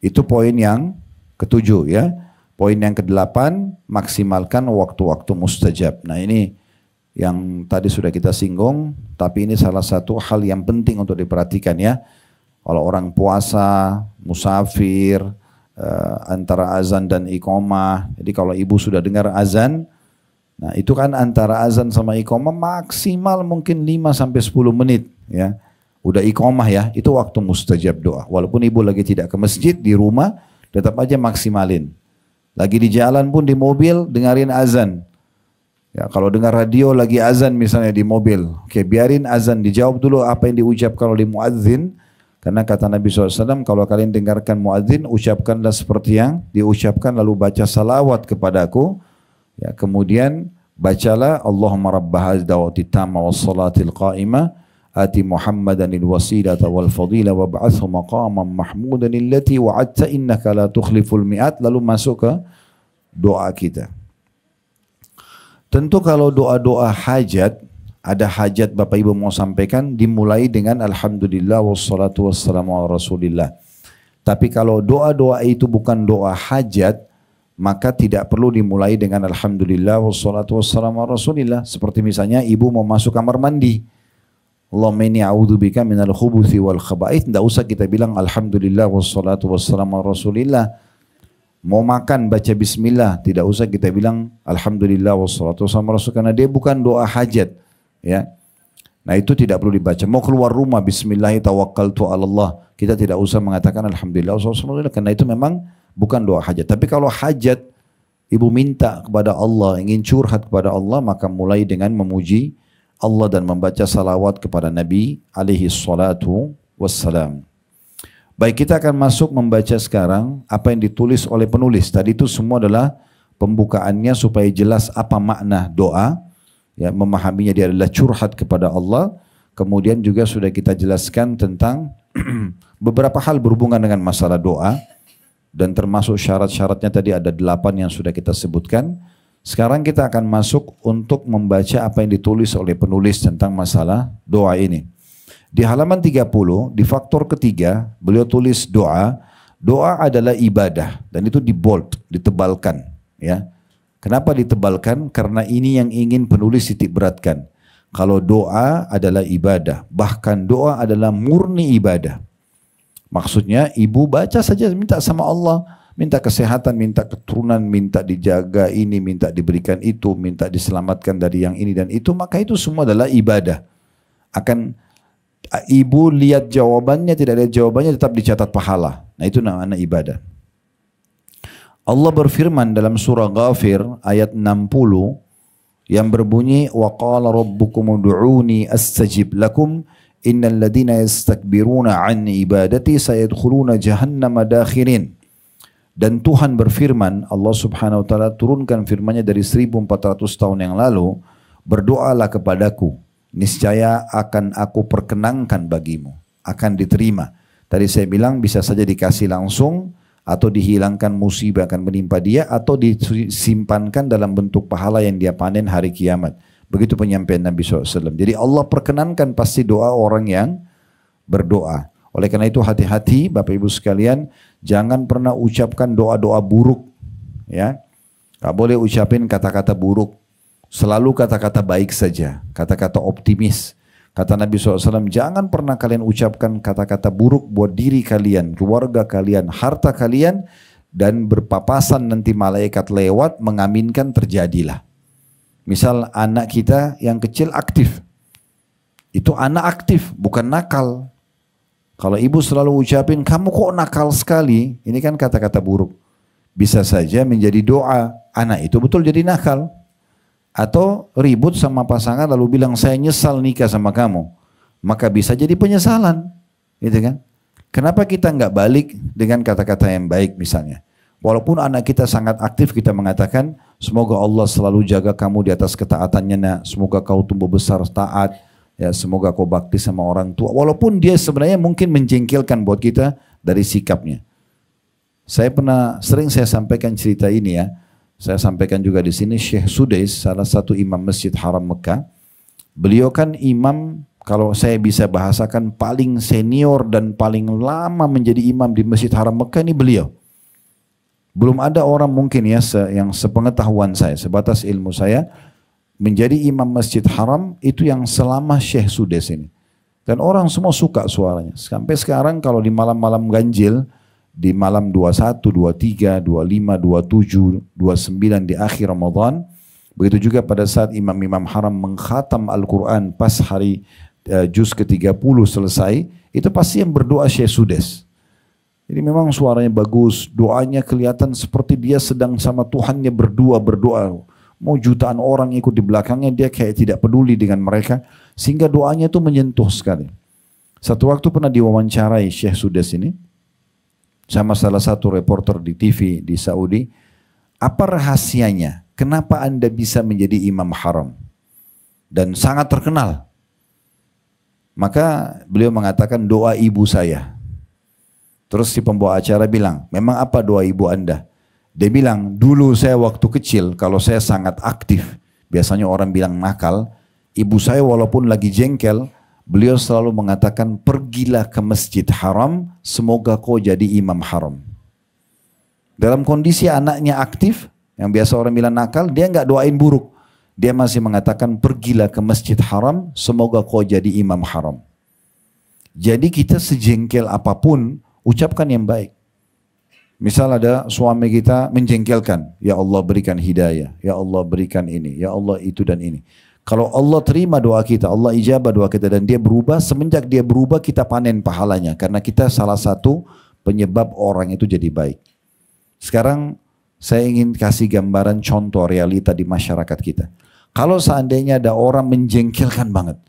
Itu poin yang ketujuh ya. Poin yang kedelapan, maksimalkan waktu-waktu mustajab. Nah ini yang tadi sudah kita singgung, tapi ini salah satu hal yang penting untuk diperhatikan ya. Kalau orang puasa, musafir, Eh, antara azan dan iqomah. Jadi kalau ibu sudah dengar azan, nah itu kan antara azan sama iqomah maksimal mungkin 5 sampai 10 menit ya. Udah iqomah ya, itu waktu mustajab doa. Walaupun ibu lagi tidak ke masjid di rumah, tetap aja maksimalin. Lagi di jalan pun di mobil dengerin azan. Ya, kalau dengar radio lagi azan misalnya di mobil, oke biarin azan dijawab dulu apa yang diucapkan oleh muadzin karena kata Nabi SAW, kalau kalian dengarkan muadzin, ucapkanlah seperti yang diucapkan, lalu baca salawat kepadaku. Ya, kemudian bacalah Allahumma rabbah da'wati tamma wa salatil qaima ati Muhammadan il wasilata wal fadila wa ba'athu maqaman mahmudan allati wa'adta innaka la tukhliful mi'at lalu masuk ke doa kita. Tentu kalau doa-doa hajat ada hajat Bapak Ibu mau sampaikan dimulai dengan Alhamdulillah wassalatu wassalamu ala rasulillah. Tapi kalau doa-doa itu bukan doa hajat, maka tidak perlu dimulai dengan Alhamdulillah wassalatu wassalamu ala rasulillah. Seperti misalnya ibu mau masuk kamar mandi. Allahumma inni a'udzubika minal khubuthi wal khaba'ith. Tidak usah kita bilang Alhamdulillah wassalatu wassalamu ala rasulillah. Mau makan baca bismillah. Tidak usah kita bilang Alhamdulillah wassalatu wassalamu ala rasulillah. Karena dia bukan doa hajat ya. Nah itu tidak perlu dibaca. Mau keluar rumah, Bismillahirrahmanirrahim. Kita tidak usah mengatakan Alhamdulillah. Karena itu memang bukan doa hajat. Tapi kalau hajat, ibu minta kepada Allah, ingin curhat kepada Allah, maka mulai dengan memuji Allah dan membaca salawat kepada Nabi alaihi salatu wassalam. Baik kita akan masuk membaca sekarang apa yang ditulis oleh penulis. Tadi itu semua adalah pembukaannya supaya jelas apa makna doa ya memahaminya dia adalah curhat kepada Allah kemudian juga sudah kita jelaskan tentang <clears throat> beberapa hal berhubungan dengan masalah doa dan termasuk syarat-syaratnya tadi ada delapan yang sudah kita sebutkan sekarang kita akan masuk untuk membaca apa yang ditulis oleh penulis tentang masalah doa ini di halaman 30 di faktor ketiga beliau tulis doa doa adalah ibadah dan itu di bold ditebalkan ya Kenapa ditebalkan? Karena ini yang ingin penulis titik beratkan. Kalau doa adalah ibadah, bahkan doa adalah murni ibadah. Maksudnya ibu baca saja minta sama Allah, minta kesehatan, minta keturunan, minta dijaga ini, minta diberikan itu, minta diselamatkan dari yang ini dan itu, maka itu semua adalah ibadah. Akan ibu lihat jawabannya, tidak ada jawabannya tetap dicatat pahala. Nah itu namanya ibadah. Allah berfirman dalam surah Ghafir ayat 60 yang berbunyi wa qala rabbukum ud'uni astajib lakum innal ladina yastakbiruna an ibadati sayadkhuluna jahannama dakhirin dan Tuhan berfirman Allah Subhanahu wa taala turunkan firman-Nya dari 1400 tahun yang lalu berdoalah kepadaku niscaya akan aku perkenankan bagimu akan diterima tadi saya bilang bisa saja dikasih langsung atau dihilangkan musibah akan menimpa dia atau disimpankan dalam bentuk pahala yang dia panen hari kiamat. Begitu penyampaian Nabi SAW. Jadi Allah perkenankan pasti doa orang yang berdoa. Oleh karena itu hati-hati Bapak Ibu sekalian, jangan pernah ucapkan doa-doa buruk. Ya, tak boleh ucapin kata-kata buruk. Selalu kata-kata baik saja, kata-kata optimis. Kata Nabi SAW, jangan pernah kalian ucapkan kata-kata buruk buat diri kalian, keluarga kalian, harta kalian, dan berpapasan nanti malaikat lewat mengaminkan terjadilah. Misal anak kita yang kecil aktif. Itu anak aktif, bukan nakal. Kalau ibu selalu ucapin, kamu kok nakal sekali? Ini kan kata-kata buruk. Bisa saja menjadi doa. Anak itu betul jadi nakal atau ribut sama pasangan lalu bilang saya nyesal nikah sama kamu maka bisa jadi penyesalan gitu kan kenapa kita nggak balik dengan kata-kata yang baik misalnya walaupun anak kita sangat aktif kita mengatakan semoga Allah selalu jaga kamu di atas ketaatannya nak semoga kau tumbuh besar taat ya semoga kau bakti sama orang tua walaupun dia sebenarnya mungkin menjengkelkan buat kita dari sikapnya saya pernah sering saya sampaikan cerita ini ya saya sampaikan juga di sini Syekh Sudais, salah satu imam Masjid Haram Mekah. Beliau kan imam kalau saya bisa bahasakan paling senior dan paling lama menjadi imam di Masjid Haram Mekah ini beliau. Belum ada orang mungkin ya se yang sepengetahuan saya, sebatas ilmu saya menjadi imam Masjid Haram itu yang selama Syekh Sudais ini. Dan orang semua suka suaranya. Sampai sekarang kalau di malam-malam ganjil, di malam 21, 23, 25, 27, 29 di akhir Ramadan. Begitu juga pada saat imam-imam haram mengkhatam Al-Quran pas hari uh, juz ke-30 selesai, itu pasti yang berdoa Syekh Sudes. Jadi memang suaranya bagus, doanya kelihatan seperti dia sedang sama Tuhannya berdua berdoa. Mau jutaan orang ikut di belakangnya, dia kayak tidak peduli dengan mereka. Sehingga doanya itu menyentuh sekali. Satu waktu pernah diwawancarai Syekh Sudes ini, sama salah satu reporter di TV di Saudi. Apa rahasianya? Kenapa Anda bisa menjadi imam haram? Dan sangat terkenal. Maka beliau mengatakan doa ibu saya. Terus si pembawa acara bilang, memang apa doa ibu Anda? Dia bilang, dulu saya waktu kecil kalau saya sangat aktif, biasanya orang bilang nakal, ibu saya walaupun lagi jengkel, Beliau selalu mengatakan, pergilah ke masjid haram, semoga kau jadi imam haram. Dalam kondisi anaknya aktif, yang biasa orang bilang nakal, dia nggak doain buruk. Dia masih mengatakan, pergilah ke masjid haram, semoga kau jadi imam haram. Jadi kita sejengkel apapun, ucapkan yang baik. Misal ada suami kita menjengkelkan, ya Allah berikan hidayah, ya Allah berikan ini, ya Allah itu dan ini. Kalau Allah terima doa kita, Allah ijabah doa kita dan dia berubah, semenjak dia berubah kita panen pahalanya karena kita salah satu penyebab orang itu jadi baik. Sekarang saya ingin kasih gambaran contoh realita di masyarakat kita. Kalau seandainya ada orang menjengkelkan banget,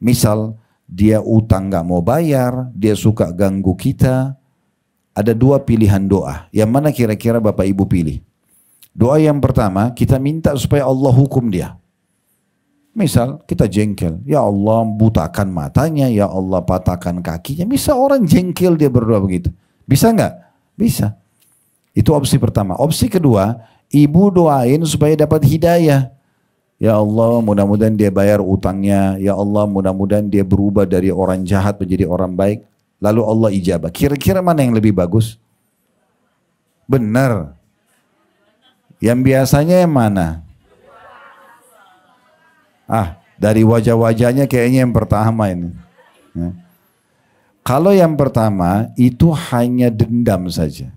misal dia utang gak mau bayar, dia suka ganggu kita, ada dua pilihan doa. Yang mana kira-kira Bapak Ibu pilih? Doa yang pertama, kita minta supaya Allah hukum dia. Misal kita jengkel, ya Allah butakan matanya, ya Allah patahkan kakinya. Bisa orang jengkel dia berdoa begitu. Bisa nggak? Bisa. Itu opsi pertama. Opsi kedua, ibu doain supaya dapat hidayah. Ya Allah mudah-mudahan dia bayar utangnya. Ya Allah mudah-mudahan dia berubah dari orang jahat menjadi orang baik. Lalu Allah ijabah. Kira-kira mana yang lebih bagus? Benar. Yang biasanya yang mana? Ah, dari wajah-wajahnya kayaknya yang pertama ini. Ya. Kalau yang pertama itu hanya dendam saja.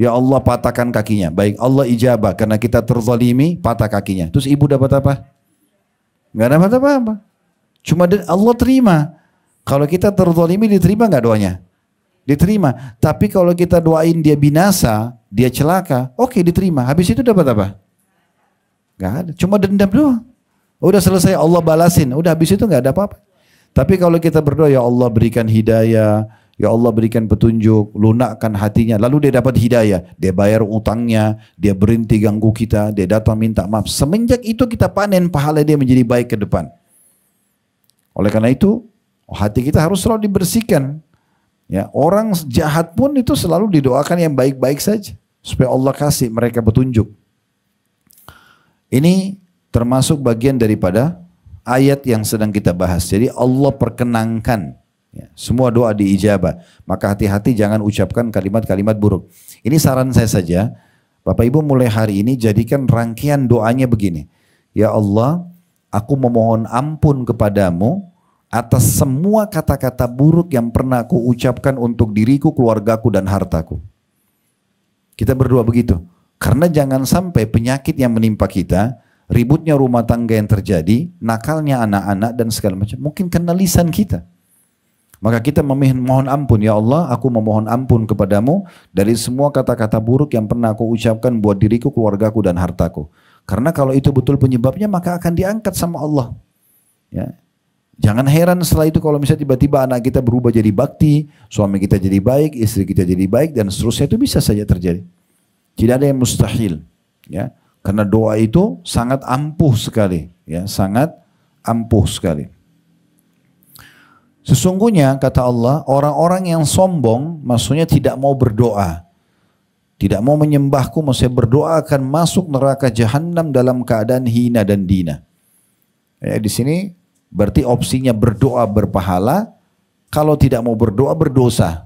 Ya Allah patahkan kakinya. Baik Allah ijabah karena kita terzalimi patah kakinya. Terus ibu dapat apa? Gak dapat apa-apa. Cuma Allah terima. Kalau kita terzalimi diterima nggak doanya? Diterima. Tapi kalau kita doain dia binasa, dia celaka, oke okay, diterima. Habis itu dapat apa? Gak ada. Cuma dendam doang. Udah selesai Allah balasin. Udah habis itu nggak ada apa-apa. Tapi kalau kita berdoa ya Allah berikan hidayah, ya Allah berikan petunjuk, lunakkan hatinya. Lalu dia dapat hidayah, dia bayar utangnya, dia berhenti ganggu kita, dia datang minta maaf. Semenjak itu kita panen pahala dia menjadi baik ke depan. Oleh karena itu, hati kita harus selalu dibersihkan. Ya, orang jahat pun itu selalu didoakan yang baik-baik saja supaya Allah kasih mereka petunjuk. Ini termasuk bagian daripada ayat yang sedang kita bahas. Jadi Allah perkenankan ya, semua doa diijabah. Maka hati-hati jangan ucapkan kalimat-kalimat buruk. Ini saran saya saja. Bapak Ibu mulai hari ini jadikan rangkaian doanya begini. Ya Allah, aku memohon ampun kepadamu atas semua kata-kata buruk yang pernah aku ucapkan untuk diriku, keluargaku, dan hartaku. Kita berdoa begitu. Karena jangan sampai penyakit yang menimpa kita, ributnya rumah tangga yang terjadi, nakalnya anak-anak dan segala macam. Mungkin karena lisan kita. Maka kita memohon ampun, Ya Allah, aku memohon ampun kepadamu dari semua kata-kata buruk yang pernah aku ucapkan buat diriku, keluargaku, dan hartaku. Karena kalau itu betul penyebabnya, maka akan diangkat sama Allah. Ya. Jangan heran setelah itu kalau misalnya tiba-tiba anak kita berubah jadi bakti, suami kita jadi baik, istri kita jadi baik, dan seterusnya itu bisa saja terjadi. Tidak ada yang mustahil. Ya. Karena doa itu sangat ampuh sekali, ya, sangat ampuh sekali. Sesungguhnya kata Allah, orang-orang yang sombong maksudnya tidak mau berdoa. Tidak mau menyembahku maksudnya berdoa akan masuk neraka jahanam dalam keadaan hina dan dina. Ya, di sini berarti opsinya berdoa berpahala, kalau tidak mau berdoa berdosa.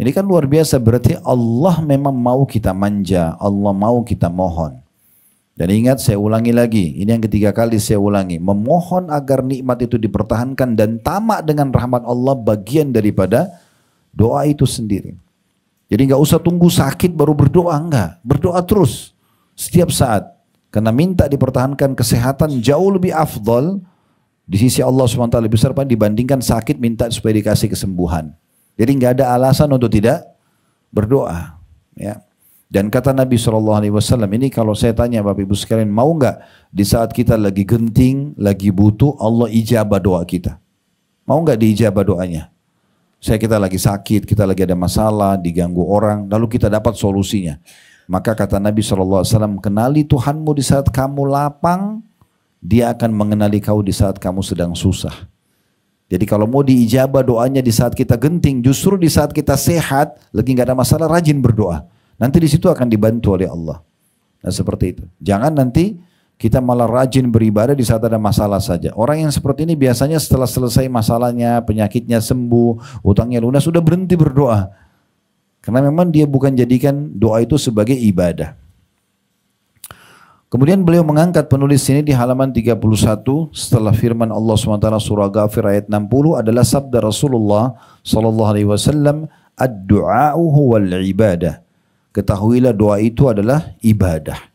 Ini kan luar biasa berarti Allah memang mau kita manja, Allah mau kita mohon. Dan ingat saya ulangi lagi, ini yang ketiga kali saya ulangi, memohon agar nikmat itu dipertahankan dan tamak dengan rahmat Allah bagian daripada doa itu sendiri. Jadi nggak usah tunggu sakit baru berdoa, enggak. Berdoa terus, setiap saat. Karena minta dipertahankan kesehatan jauh lebih afdol di sisi Allah SWT lebih besar dibandingkan sakit minta supaya dikasih kesembuhan. Jadi nggak ada alasan untuk tidak berdoa. Ya. Dan kata Nabi SAW ini kalau saya tanya Bapak Ibu sekalian mau nggak di saat kita lagi genting, lagi butuh Allah ijabah doa kita. Mau nggak diijabah doanya? Saya kita lagi sakit, kita lagi ada masalah, diganggu orang, lalu kita dapat solusinya. Maka kata Nabi SAW, kenali Tuhanmu di saat kamu lapang, dia akan mengenali kau di saat kamu sedang susah. Jadi kalau mau diijabah doanya di saat kita genting, justru di saat kita sehat, lagi nggak ada masalah, rajin berdoa. Nanti di situ akan dibantu oleh Allah. Nah seperti itu. Jangan nanti kita malah rajin beribadah di saat ada masalah saja. Orang yang seperti ini biasanya setelah selesai masalahnya, penyakitnya sembuh, utangnya lunas, sudah berhenti berdoa. Karena memang dia bukan jadikan doa itu sebagai ibadah. Kemudian beliau mengangkat penulis ini di halaman 31 setelah firman Allah SWT surah Ghafir ayat 60 adalah sabda Rasulullah sallallahu ad-du'a'u huwal ibadah. Ketahuilah doa itu adalah ibadah.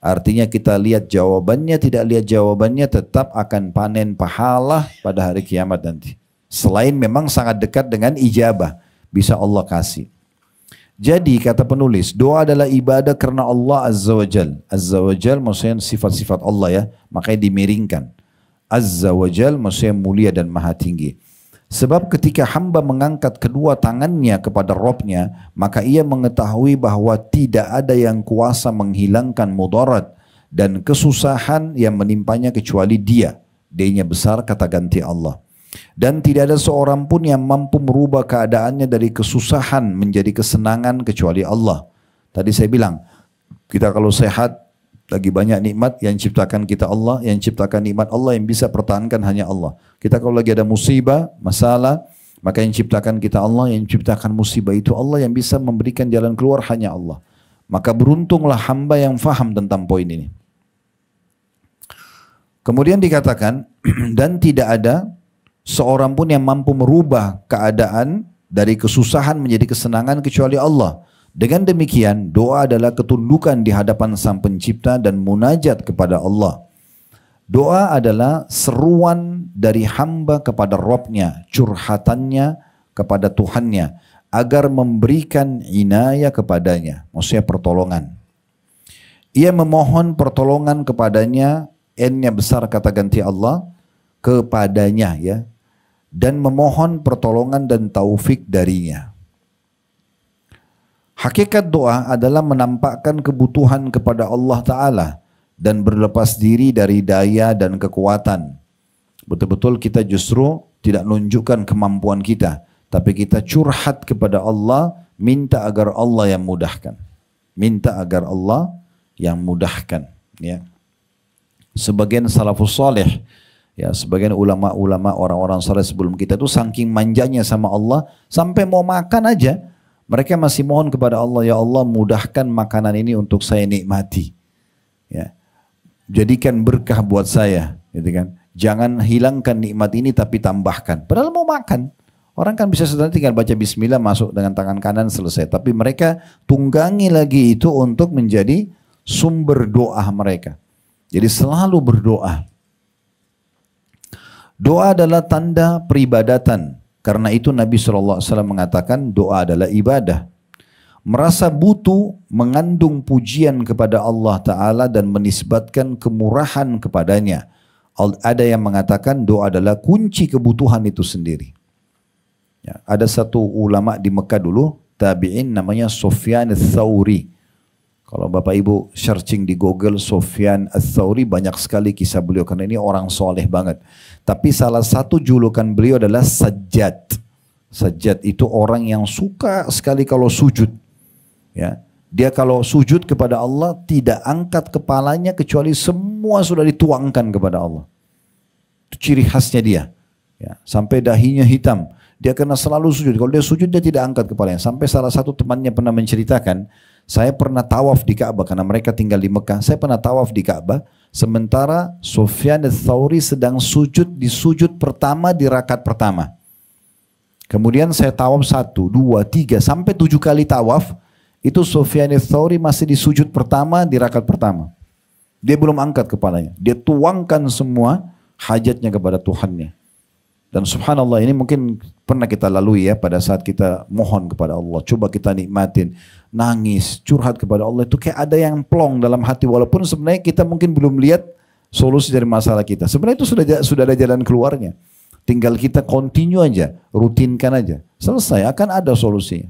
Artinya kita lihat jawabannya, tidak lihat jawabannya tetap akan panen pahala pada hari kiamat nanti. Selain memang sangat dekat dengan ijabah, bisa Allah kasih. Jadi kata penulis, doa adalah ibadah karena Allah Azza wa Jal. Azza wa Jal maksudnya sifat-sifat Allah ya, makanya dimiringkan. Azza wa Jal maksudnya mulia dan maha tinggi. Sebab ketika hamba mengangkat kedua tangannya kepada Robnya, maka ia mengetahui bahwa tidak ada yang kuasa menghilangkan mudarat dan kesusahan yang menimpanya kecuali dia. D-nya besar kata ganti Allah. Dan tidak ada seorang pun yang mampu merubah keadaannya dari kesusahan menjadi kesenangan kecuali Allah. Tadi saya bilang, kita kalau sehat, lagi banyak nikmat yang ciptakan kita Allah, yang ciptakan nikmat Allah yang bisa pertahankan hanya Allah. Kita kalau lagi ada musibah, masalah, maka yang ciptakan kita Allah, yang ciptakan musibah itu Allah yang bisa memberikan jalan keluar hanya Allah. Maka beruntunglah hamba yang faham tentang poin ini. Kemudian dikatakan, <clears throat> dan tidak ada seorang pun yang mampu merubah keadaan dari kesusahan menjadi kesenangan kecuali Allah. Dengan demikian, doa adalah ketundukan di hadapan Sang Pencipta dan munajat kepada Allah. Doa adalah seruan dari hamba kepada Robnya, curhatannya kepada Tuhannya, agar memberikan inayah kepadanya, maksudnya pertolongan. Ia memohon pertolongan kepadanya, N-nya besar kata ganti Allah, kepadanya ya, dan memohon pertolongan dan taufik darinya. Hakikat doa adalah menampakkan kebutuhan kepada Allah Ta'ala dan berlepas diri dari daya dan kekuatan. Betul-betul kita justru tidak nunjukkan kemampuan kita, tapi kita curhat kepada Allah, minta agar Allah yang mudahkan. Minta agar Allah yang mudahkan. Ya. Sebagian salafus salih Ya, sebagian ulama-ulama orang-orang soleh sebelum kita tuh saking manjanya sama Allah sampai mau makan aja mereka masih mohon kepada Allah, ya Allah mudahkan makanan ini untuk saya nikmati. Ya. Jadikan berkah buat saya, gitu kan. Jangan hilangkan nikmat ini tapi tambahkan. Padahal mau makan. Orang kan bisa sederhana tinggal baca bismillah masuk dengan tangan kanan selesai. Tapi mereka tunggangi lagi itu untuk menjadi sumber doa mereka. Jadi selalu berdoa. Doa adalah tanda peribadatan. Karena itu Nabi SAW mengatakan doa adalah ibadah. Merasa butuh mengandung pujian kepada Allah Ta'ala dan menisbatkan kemurahan kepadanya. Ada yang mengatakan doa adalah kunci kebutuhan itu sendiri. Ya, ada satu ulama di Mekah dulu, tabi'in namanya Sofyan Thawri. Kalau Bapak Ibu searching di Google Sofyan Al-Thawri banyak sekali kisah beliau karena ini orang soleh banget. Tapi salah satu julukan beliau adalah Sajjad. Sajjad itu orang yang suka sekali kalau sujud. Ya, dia kalau sujud kepada Allah tidak angkat kepalanya kecuali semua sudah dituangkan kepada Allah. Itu ciri khasnya dia. Ya, sampai dahinya hitam. Dia kena selalu sujud. Kalau dia sujud dia tidak angkat kepalanya. Sampai salah satu temannya pernah menceritakan saya pernah tawaf di Ka'bah karena mereka tinggal di Mekah. Saya pernah tawaf di Ka'bah sementara Sufyan al-Thawri sedang sujud di sujud pertama di rakaat pertama. Kemudian saya tawaf satu, dua, tiga, sampai tujuh kali tawaf. Itu Sufyan al-Thawri masih di sujud pertama di rakaat pertama. Dia belum angkat kepalanya. Dia tuangkan semua hajatnya kepada Tuhannya. Dan subhanallah ini mungkin pernah kita lalui ya pada saat kita mohon kepada Allah. Coba kita nikmatin, nangis, curhat kepada Allah itu kayak ada yang plong dalam hati walaupun sebenarnya kita mungkin belum lihat solusi dari masalah kita. Sebenarnya itu sudah sudah ada jalan keluarnya. Tinggal kita continue aja, rutinkan aja. Selesai akan ada solusi.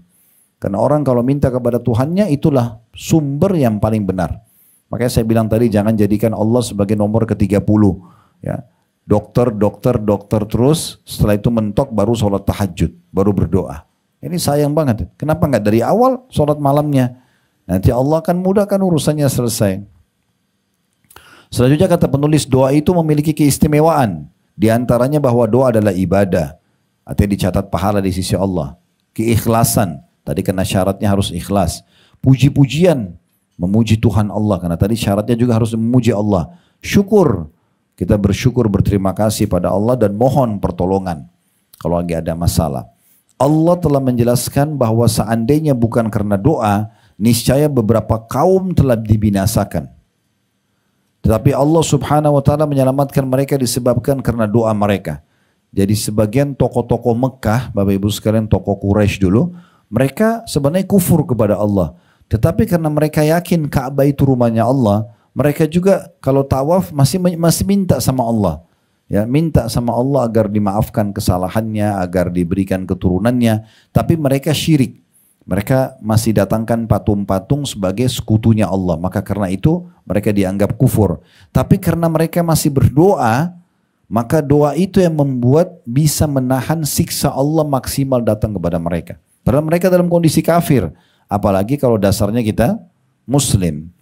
Karena orang kalau minta kepada Tuhannya itulah sumber yang paling benar. Makanya saya bilang tadi jangan jadikan Allah sebagai nomor ke-30 ya dokter, dokter, dokter terus. Setelah itu mentok baru sholat tahajud, baru berdoa. Ini sayang banget. Kenapa nggak dari awal sholat malamnya? Nanti Allah akan mudahkan urusannya selesai. Selanjutnya kata penulis doa itu memiliki keistimewaan. Di antaranya bahwa doa adalah ibadah. Artinya dicatat pahala di sisi Allah. Keikhlasan. Tadi karena syaratnya harus ikhlas. Puji-pujian. Memuji Tuhan Allah. Karena tadi syaratnya juga harus memuji Allah. Syukur kita bersyukur berterima kasih pada Allah dan mohon pertolongan kalau lagi ada masalah. Allah telah menjelaskan bahwa seandainya bukan karena doa, niscaya beberapa kaum telah dibinasakan. Tetapi Allah subhanahu wa ta'ala menyelamatkan mereka disebabkan karena doa mereka. Jadi sebagian tokoh-tokoh Mekah, Bapak Ibu sekalian tokoh Quraisy dulu, mereka sebenarnya kufur kepada Allah. Tetapi karena mereka yakin Ka'bah itu rumahnya Allah, mereka juga kalau tawaf masih masih minta sama Allah. Ya, minta sama Allah agar dimaafkan kesalahannya, agar diberikan keturunannya, tapi mereka syirik. Mereka masih datangkan patung-patung sebagai sekutunya Allah. Maka karena itu mereka dianggap kufur. Tapi karena mereka masih berdoa, maka doa itu yang membuat bisa menahan siksa Allah maksimal datang kepada mereka. Padahal mereka dalam kondisi kafir. Apalagi kalau dasarnya kita muslim.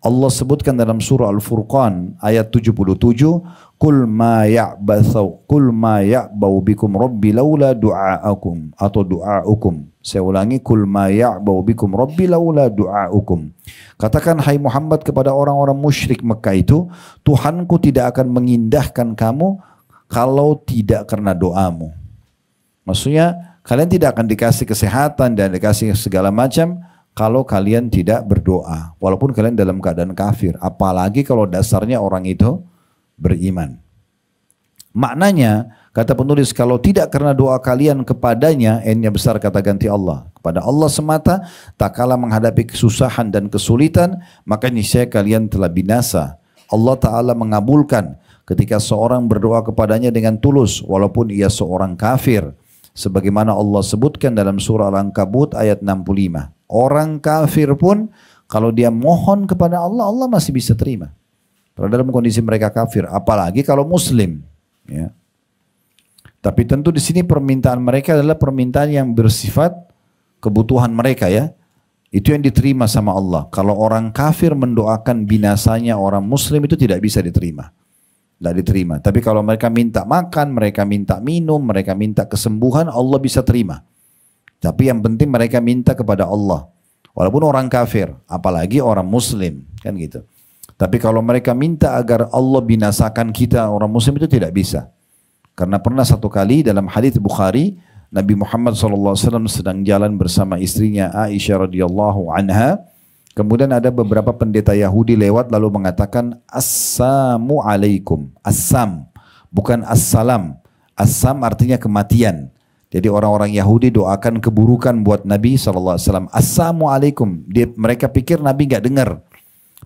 Allah sebutkan dalam surah Al-Furqan ayat 77, "Kul ma ya'bathau kul ma ya'bau bikum rabbi laula du'aakum" atau du'aukum. Saya ulangi, "Kul ma ya'bau bikum rabbi laula du'aukum." Katakan hai Muhammad kepada orang-orang musyrik Mekah itu, "Tuhanku tidak akan mengindahkan kamu kalau tidak karena doamu." Maksudnya, kalian tidak akan dikasih kesehatan dan dikasih segala macam kalau kalian tidak berdoa, walaupun kalian dalam keadaan kafir, apalagi kalau dasarnya orang itu beriman. Maknanya, kata penulis, kalau tidak karena doa kalian kepadanya, N-nya besar kata ganti Allah. Kepada Allah semata, tak kalah menghadapi kesusahan dan kesulitan, maka niscaya kalian telah binasa. Allah Ta'ala mengabulkan ketika seorang berdoa kepadanya dengan tulus, walaupun ia seorang kafir. Sebagaimana Allah sebutkan dalam surah Al-Ankabut ayat 65. Orang kafir pun kalau dia mohon kepada Allah, Allah masih bisa terima. Padahal dalam kondisi mereka kafir, apalagi kalau muslim. Ya. Tapi tentu di sini permintaan mereka adalah permintaan yang bersifat kebutuhan mereka ya. Itu yang diterima sama Allah. Kalau orang kafir mendoakan binasanya orang muslim itu tidak bisa diterima. Tidak diterima. Tapi kalau mereka minta makan, mereka minta minum, mereka minta kesembuhan, Allah bisa terima. Tapi yang penting mereka minta kepada Allah. Walaupun orang kafir, apalagi orang muslim, kan gitu. Tapi kalau mereka minta agar Allah binasakan kita orang muslim itu tidak bisa. Karena pernah satu kali dalam hadis Bukhari, Nabi Muhammad SAW sedang jalan bersama istrinya Aisyah radhiyallahu anha. Kemudian ada beberapa pendeta Yahudi lewat lalu mengatakan Assamu alaikum. Assam. Bukan assalam. Assam artinya kematian. Jadi orang-orang Yahudi doakan keburukan buat Nabi SAW. Assalamualaikum. Dia, mereka pikir Nabi nggak dengar.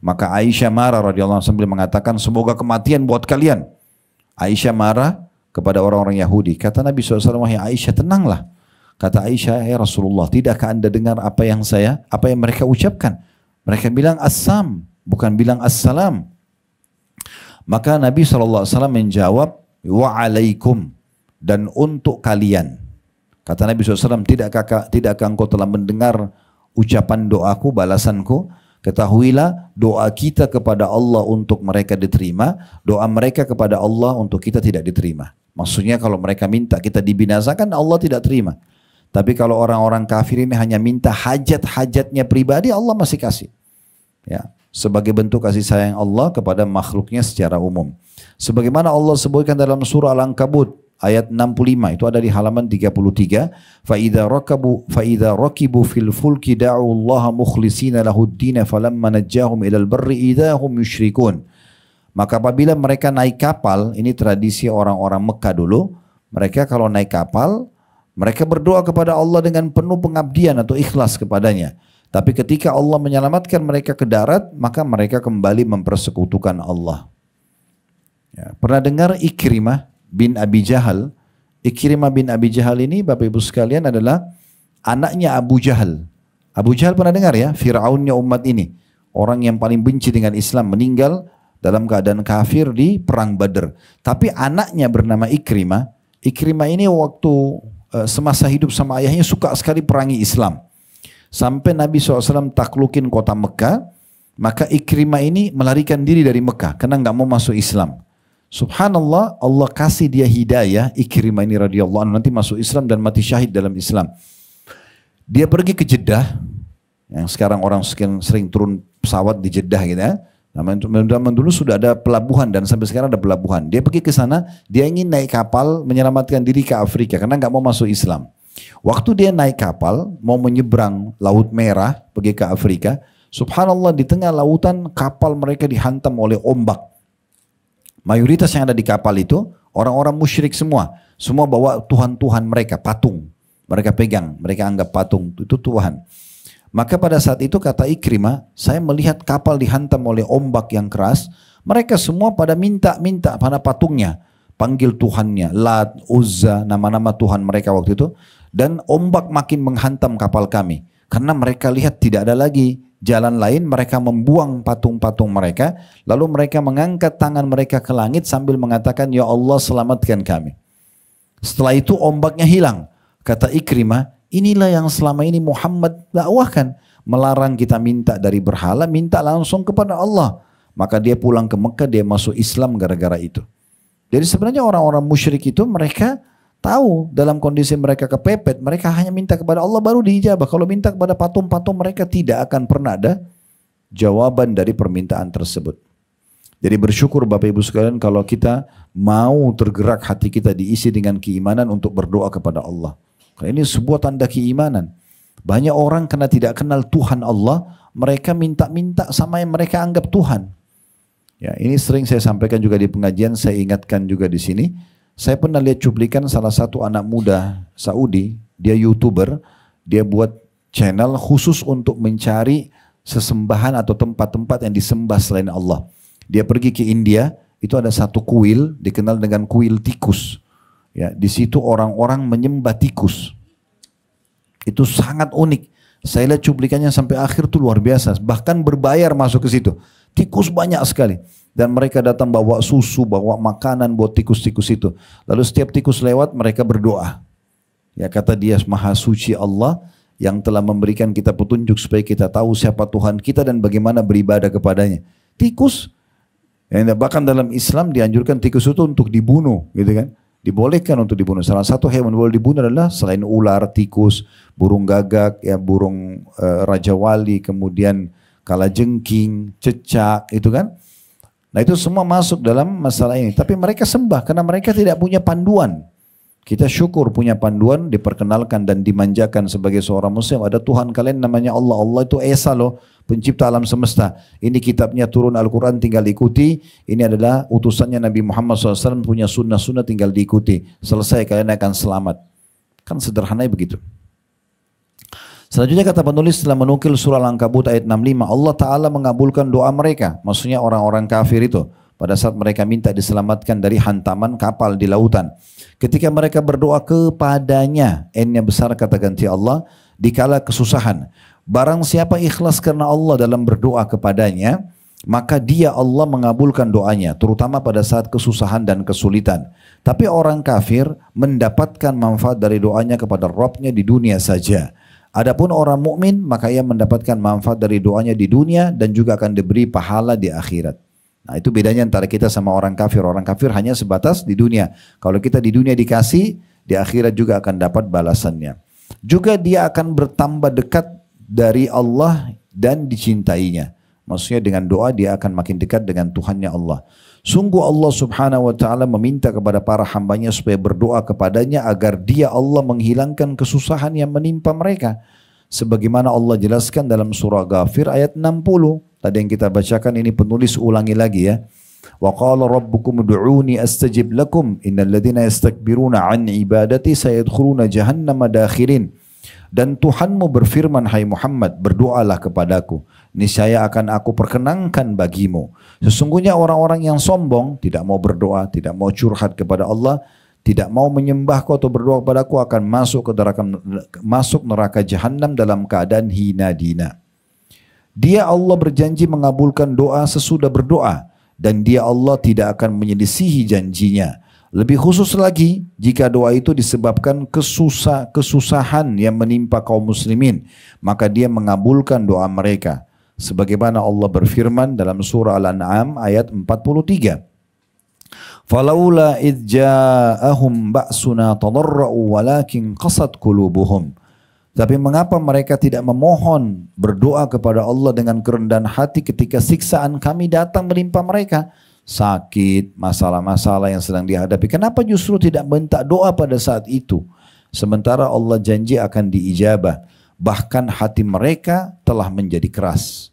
Maka Aisyah marah radhiyallahu sambil mengatakan semoga kematian buat kalian. Aisyah marah kepada orang-orang Yahudi. Kata Nabi SAW, ya Aisyah tenanglah. Kata Aisyah, ya Rasulullah, tidakkah anda dengar apa yang saya, apa yang mereka ucapkan? Mereka bilang assam, bukan bilang assalam. Maka Nabi SAW menjawab, wa'alaikum dan untuk kalian. Kata Nabi SAW, tidakkah, kakak, tidakkah engkau telah mendengar ucapan doaku, balasanku? Ketahuilah doa kita kepada Allah untuk mereka diterima, doa mereka kepada Allah untuk kita tidak diterima. Maksudnya kalau mereka minta kita dibinasakan, Allah tidak terima. Tapi kalau orang-orang kafir ini hanya minta hajat-hajatnya pribadi, Allah masih kasih. Ya, sebagai bentuk kasih sayang Allah kepada makhluknya secara umum. Sebagaimana Allah sebutkan dalam surah Al-Ankabut, ayat 65 itu ada di halaman 33 fa idza rakabu fa idza rakibu fil fulki da'u Allah mukhlisina lahud din falamma najjahum ila al barri idahum yushrikun maka apabila mereka naik kapal ini tradisi orang-orang Mekah dulu mereka kalau naik kapal mereka berdoa kepada Allah dengan penuh pengabdian atau ikhlas kepadanya tapi ketika Allah menyelamatkan mereka ke darat maka mereka kembali mempersekutukan Allah ya, pernah dengar Ikrimah bin Abi Jahal. Ikrimah bin Abi Jahal ini Bapak Ibu sekalian adalah anaknya Abu Jahal. Abu Jahal pernah dengar ya, Fir'aunnya umat ini. Orang yang paling benci dengan Islam meninggal dalam keadaan kafir di perang Badr. Tapi anaknya bernama Ikrimah. Ikrimah ini waktu eh, semasa hidup sama ayahnya suka sekali perangi Islam. Sampai Nabi SAW taklukin kota Mekah, maka Ikrimah ini melarikan diri dari Mekah karena nggak mau masuk Islam. Subhanallah Allah kasih dia hidayah Ikrimah ini radhiyallahu nanti masuk Islam dan mati syahid dalam Islam. Dia pergi ke Jeddah yang sekarang orang sering, sering turun pesawat di Jeddah gitu ya. Zaman dulu sudah ada pelabuhan dan sampai sekarang ada pelabuhan. Dia pergi ke sana, dia ingin naik kapal menyelamatkan diri ke Afrika karena nggak mau masuk Islam. Waktu dia naik kapal mau menyeberang Laut Merah pergi ke Afrika, subhanallah di tengah lautan kapal mereka dihantam oleh ombak Mayoritas yang ada di kapal itu orang-orang musyrik semua. Semua bawa Tuhan-Tuhan mereka, patung. Mereka pegang, mereka anggap patung, itu Tuhan. Maka pada saat itu kata Ikrimah, saya melihat kapal dihantam oleh ombak yang keras. Mereka semua pada minta-minta pada patungnya. Panggil Tuhannya, Lat, Uzza, nama-nama Tuhan mereka waktu itu. Dan ombak makin menghantam kapal kami. Karena mereka lihat tidak ada lagi jalan lain mereka membuang patung-patung mereka lalu mereka mengangkat tangan mereka ke langit sambil mengatakan ya Allah selamatkan kami setelah itu ombaknya hilang kata Ikrimah inilah yang selama ini Muhammad dakwahkan melarang kita minta dari berhala minta langsung kepada Allah maka dia pulang ke Mekah dia masuk Islam gara-gara itu jadi sebenarnya orang-orang musyrik itu mereka tahu dalam kondisi mereka kepepet, mereka hanya minta kepada Allah baru diijabah. Kalau minta kepada patung-patung mereka tidak akan pernah ada jawaban dari permintaan tersebut. Jadi bersyukur Bapak Ibu sekalian kalau kita mau tergerak hati kita diisi dengan keimanan untuk berdoa kepada Allah. Karena ini sebuah tanda keimanan. Banyak orang karena tidak kenal Tuhan Allah, mereka minta-minta sama yang mereka anggap Tuhan. Ya, ini sering saya sampaikan juga di pengajian, saya ingatkan juga di sini saya pernah lihat cuplikan salah satu anak muda Saudi, dia youtuber, dia buat channel khusus untuk mencari sesembahan atau tempat-tempat yang disembah selain Allah. Dia pergi ke India, itu ada satu kuil dikenal dengan kuil tikus. Ya, di situ orang-orang menyembah tikus. Itu sangat unik. Saya lihat cuplikannya sampai akhir tuh luar biasa. Bahkan berbayar masuk ke situ. Tikus banyak sekali. Dan mereka datang bawa susu, bawa makanan buat tikus-tikus itu. Lalu setiap tikus lewat mereka berdoa. Ya kata dia maha suci Allah yang telah memberikan kita petunjuk supaya kita tahu siapa Tuhan kita dan bagaimana beribadah kepadanya. Tikus, ya, bahkan dalam Islam dianjurkan tikus itu untuk dibunuh gitu kan. Dibolehkan untuk dibunuh. Salah satu hewan boleh dibunuh adalah selain ular, tikus, burung gagak, ya burung uh, raja wali, kemudian kalajengking, cecak, itu kan. Nah itu semua masuk dalam masalah ini. Tapi mereka sembah karena mereka tidak punya panduan. Kita syukur punya panduan, diperkenalkan dan dimanjakan sebagai seorang muslim. Ada Tuhan kalian namanya Allah. Allah itu Esa loh, pencipta alam semesta. Ini kitabnya turun Al-Quran tinggal ikuti. Ini adalah utusannya Nabi Muhammad SAW punya sunnah-sunnah tinggal diikuti. Selesai kalian akan selamat. Kan sederhananya begitu. Selanjutnya kata penulis setelah menukil surah Al-Ankabut ayat 65, Allah Ta'ala mengabulkan doa mereka, maksudnya orang-orang kafir itu. Pada saat mereka minta diselamatkan dari hantaman kapal di lautan. Ketika mereka berdoa kepadanya, N-nya besar kata ganti Allah, dikala kesusahan. Barang siapa ikhlas karena Allah dalam berdoa kepadanya, maka dia Allah mengabulkan doanya, terutama pada saat kesusahan dan kesulitan. Tapi orang kafir mendapatkan manfaat dari doanya kepada Robnya di dunia saja. Adapun orang mukmin maka ia mendapatkan manfaat dari doanya di dunia dan juga akan diberi pahala di akhirat. Nah itu bedanya antara kita sama orang kafir. Orang kafir hanya sebatas di dunia. Kalau kita di dunia dikasih, di akhirat juga akan dapat balasannya. Juga dia akan bertambah dekat dari Allah dan dicintainya. Maksudnya dengan doa dia akan makin dekat dengan Tuhannya Allah. Sungguh Allah subhanahu wa ta'ala meminta kepada para hambanya supaya berdoa kepadanya agar dia Allah menghilangkan kesusahan yang menimpa mereka. Sebagaimana Allah jelaskan dalam surah Ghafir ayat 60. Tadi yang kita bacakan ini penulis ulangi lagi ya. وقال ربكم ادعوني استجب لكم ان الذين يستكبرون عن عبادتي سيدخلون جهنم داخرين dan Tuhanmu berfirman hai Muhammad berdoalah kepadaku niscaya akan aku perkenankan bagimu. Sesungguhnya orang-orang yang sombong, tidak mau berdoa, tidak mau curhat kepada Allah, tidak mau menyembahku atau berdoa kepadaku akan masuk ke neraka masuk neraka jahanam dalam keadaan hina dina. Dia Allah berjanji mengabulkan doa sesudah berdoa dan dia Allah tidak akan menyelisihi janjinya. Lebih khusus lagi jika doa itu disebabkan kesusah, kesusahan yang menimpa kaum muslimin, maka dia mengabulkan doa mereka. Sebagaimana Allah berfirman dalam surah Al-An'am ayat 43. Falaula id ba'suna tadarra'u walakin qasat qulubuhum. Tapi mengapa mereka tidak memohon berdoa kepada Allah dengan kerendahan hati ketika siksaan kami datang menimpa mereka? Sakit, masalah-masalah yang sedang dihadapi. Kenapa justru tidak minta doa pada saat itu? Sementara Allah janji akan diijabah bahkan hati mereka telah menjadi keras.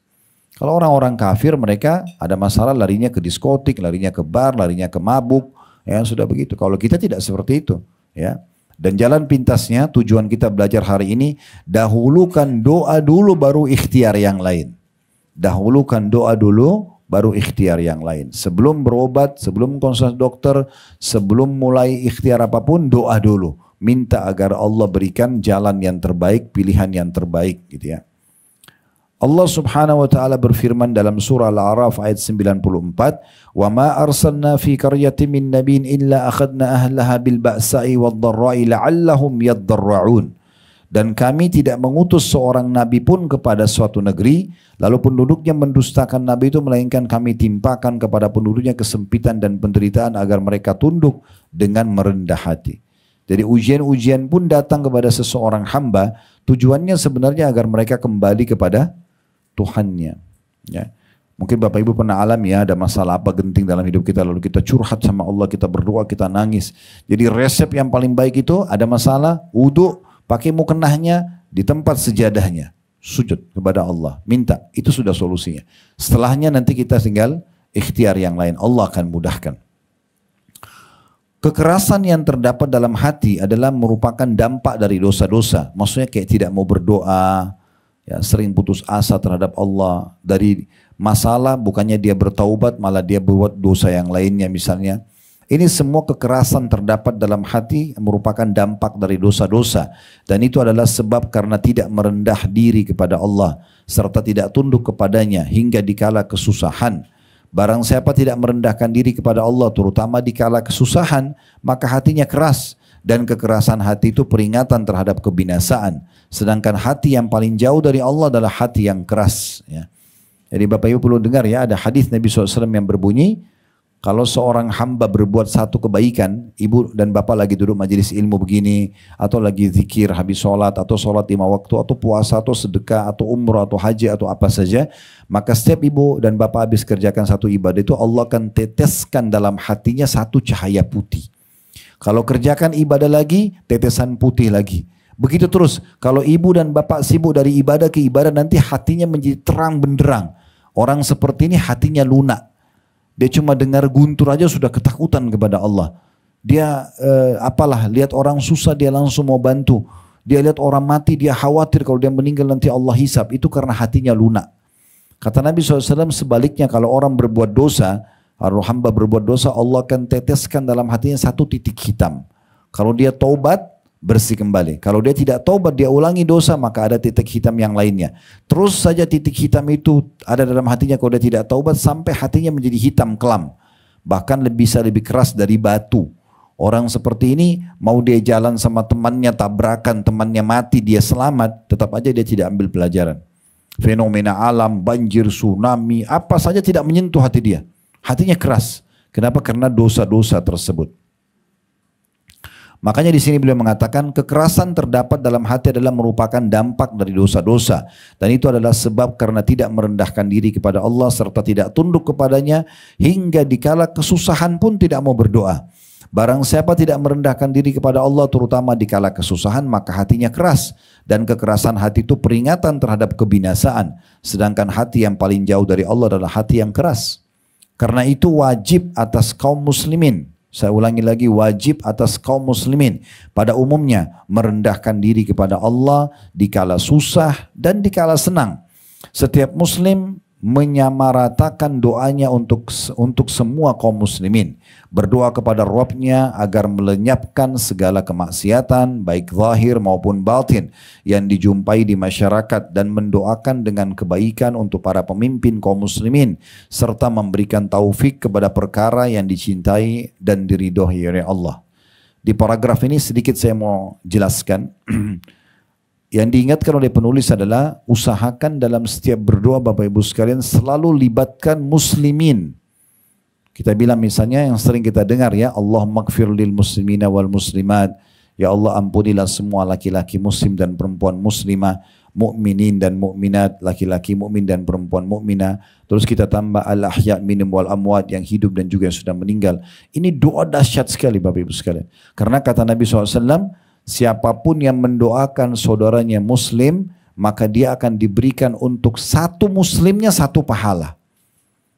Kalau orang-orang kafir mereka ada masalah larinya ke diskotik, larinya ke bar, larinya ke mabuk, ya sudah begitu. Kalau kita tidak seperti itu, ya. Dan jalan pintasnya tujuan kita belajar hari ini dahulukan doa dulu baru ikhtiar yang lain. Dahulukan doa dulu baru ikhtiar yang lain. Sebelum berobat, sebelum konsultasi dokter, sebelum mulai ikhtiar apapun doa dulu minta agar Allah berikan jalan yang terbaik, pilihan yang terbaik gitu ya. Allah Subhanahu wa taala berfirman dalam surah Al-A'raf ayat 94, "Wa ma arsalna fi qaryatin min nabiyyin illa akhadna ahlaha bil ba'sa'i wad dharra'i la'allahum yadharra'un." Dan kami tidak mengutus seorang nabi pun kepada suatu negeri, lalu penduduknya mendustakan nabi itu melainkan kami timpakan kepada penduduknya kesempitan dan penderitaan agar mereka tunduk dengan merendah hati. Jadi ujian-ujian pun datang kepada seseorang hamba, tujuannya sebenarnya agar mereka kembali kepada Tuhannya. Ya. Mungkin Bapak Ibu pernah alami ya ada masalah apa genting dalam hidup kita lalu kita curhat sama Allah, kita berdoa, kita nangis. Jadi resep yang paling baik itu ada masalah, wudhu, pakai mukenahnya di tempat sejadahnya. Sujud kepada Allah, minta. Itu sudah solusinya. Setelahnya nanti kita tinggal ikhtiar yang lain. Allah akan mudahkan. Kekerasan yang terdapat dalam hati adalah merupakan dampak dari dosa-dosa. Maksudnya kayak tidak mau berdoa, ya, sering putus asa terhadap Allah. Dari masalah bukannya dia bertaubat malah dia buat dosa yang lainnya misalnya. Ini semua kekerasan terdapat dalam hati merupakan dampak dari dosa-dosa. Dan itu adalah sebab karena tidak merendah diri kepada Allah. Serta tidak tunduk kepadanya hingga dikala kesusahan. Barang siapa tidak merendahkan diri kepada Allah terutama di kala kesusahan, maka hatinya keras dan kekerasan hati itu peringatan terhadap kebinasaan. Sedangkan hati yang paling jauh dari Allah adalah hati yang keras. Ya. Jadi Bapak Ibu perlu dengar ya ada hadis Nabi SAW yang berbunyi, kalau seorang hamba berbuat satu kebaikan, ibu dan bapak lagi duduk majelis ilmu begini, atau lagi zikir habis sholat, atau sholat lima waktu, atau puasa, atau sedekah, atau umrah, atau haji, atau apa saja, maka setiap ibu dan bapak habis kerjakan satu ibadah itu, Allah akan teteskan dalam hatinya satu cahaya putih. Kalau kerjakan ibadah lagi, tetesan putih lagi. Begitu terus, kalau ibu dan bapak sibuk dari ibadah ke ibadah, nanti hatinya menjadi terang benderang. Orang seperti ini hatinya lunak, dia cuma dengar guntur aja sudah ketakutan kepada Allah. Dia eh, apalah lihat orang susah dia langsung mau bantu. Dia lihat orang mati dia khawatir kalau dia meninggal nanti Allah hisap. Itu karena hatinya lunak. Kata Nabi SAW sebaliknya kalau orang berbuat dosa, kalau hamba berbuat dosa Allah akan teteskan dalam hatinya satu titik hitam. Kalau dia taubat bersih kembali. Kalau dia tidak taubat, dia ulangi dosa, maka ada titik hitam yang lainnya. Terus saja titik hitam itu ada dalam hatinya kalau dia tidak taubat sampai hatinya menjadi hitam kelam. Bahkan lebih bisa lebih keras dari batu. Orang seperti ini mau dia jalan sama temannya tabrakan, temannya mati, dia selamat, tetap aja dia tidak ambil pelajaran. Fenomena alam, banjir, tsunami, apa saja tidak menyentuh hati dia. Hatinya keras. Kenapa? Karena dosa-dosa tersebut. Makanya di sini beliau mengatakan kekerasan terdapat dalam hati adalah merupakan dampak dari dosa-dosa dan itu adalah sebab karena tidak merendahkan diri kepada Allah serta tidak tunduk kepadanya hingga dikala kesusahan pun tidak mau berdoa. Barang siapa tidak merendahkan diri kepada Allah terutama dikala kesusahan maka hatinya keras dan kekerasan hati itu peringatan terhadap kebinasaan sedangkan hati yang paling jauh dari Allah adalah hati yang keras. Karena itu wajib atas kaum muslimin saya ulangi lagi, wajib atas kaum muslimin pada umumnya merendahkan diri kepada Allah di kala susah dan di kala senang. Setiap muslim menyamaratakan doanya untuk untuk semua kaum muslimin berdoa kepada Robnya agar melenyapkan segala kemaksiatan baik zahir maupun batin yang dijumpai di masyarakat dan mendoakan dengan kebaikan untuk para pemimpin kaum muslimin serta memberikan taufik kepada perkara yang dicintai dan diridhoi oleh Allah. Di paragraf ini sedikit saya mau jelaskan <clears throat> yang diingatkan oleh penulis adalah usahakan dalam setiap berdoa Bapak Ibu sekalian selalu libatkan muslimin kita bilang misalnya yang sering kita dengar ya, Allah magfir lil muslimina wal muslimat. Ya Allah ampunilah semua laki-laki muslim dan perempuan muslimah, mukminin dan mukminat, laki-laki mukmin dan perempuan mukminah. Terus kita tambah al-ahya minum wal amwat yang hidup dan juga yang sudah meninggal. Ini doa dahsyat sekali Bapak Ibu sekalian. Karena kata Nabi SAW, siapapun yang mendoakan saudaranya muslim, maka dia akan diberikan untuk satu muslimnya satu pahala.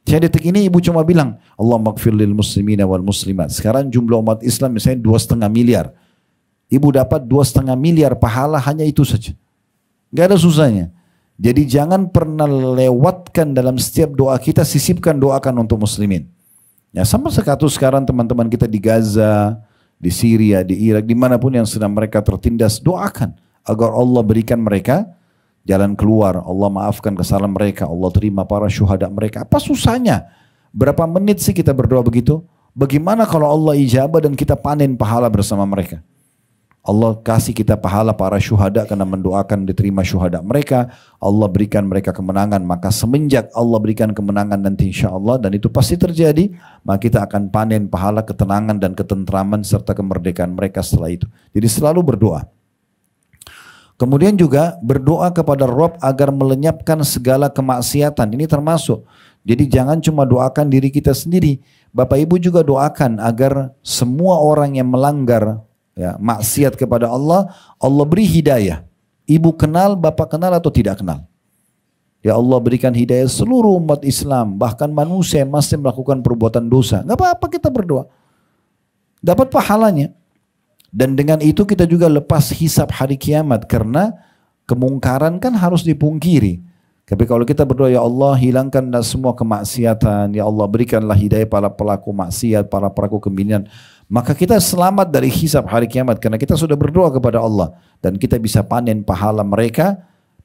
Saya detik ini ibu cuma bilang, Allah makfir lil muslimina wal muslimat. Sekarang jumlah umat Islam misalnya dua setengah miliar. Ibu dapat dua setengah miliar pahala hanya itu saja. Gak ada susahnya. Jadi jangan pernah lewatkan dalam setiap doa kita, sisipkan doakan untuk muslimin. Ya sama sekatu sekarang teman-teman kita di Gaza, di Syria, di Irak, dimanapun yang sedang mereka tertindas, doakan agar Allah berikan mereka jalan keluar, Allah maafkan kesalahan mereka, Allah terima para syuhada mereka. Apa susahnya? Berapa menit sih kita berdoa begitu? Bagaimana kalau Allah ijabah dan kita panen pahala bersama mereka? Allah kasih kita pahala para syuhada karena mendoakan diterima syuhada mereka. Allah berikan mereka kemenangan. Maka semenjak Allah berikan kemenangan nanti insya Allah dan itu pasti terjadi. Maka kita akan panen pahala ketenangan dan ketentraman serta kemerdekaan mereka setelah itu. Jadi selalu berdoa. Kemudian juga berdoa kepada Rob agar melenyapkan segala kemaksiatan. Ini termasuk. Jadi jangan cuma doakan diri kita sendiri. Bapak Ibu juga doakan agar semua orang yang melanggar ya, maksiat kepada Allah, Allah beri hidayah. Ibu kenal, bapak kenal atau tidak kenal. Ya Allah berikan hidayah seluruh umat Islam, bahkan manusia yang masih melakukan perbuatan dosa. Gak apa-apa kita berdoa. Dapat pahalanya. Dan dengan itu kita juga lepas hisap hari kiamat karena kemungkaran kan harus dipungkiri. Tapi kalau kita berdoa ya Allah hilangkanlah semua kemaksiatan, ya Allah berikanlah hidayah para pelaku maksiat, para pelaku kebinian, maka kita selamat dari hisap hari kiamat karena kita sudah berdoa kepada Allah dan kita bisa panen pahala mereka,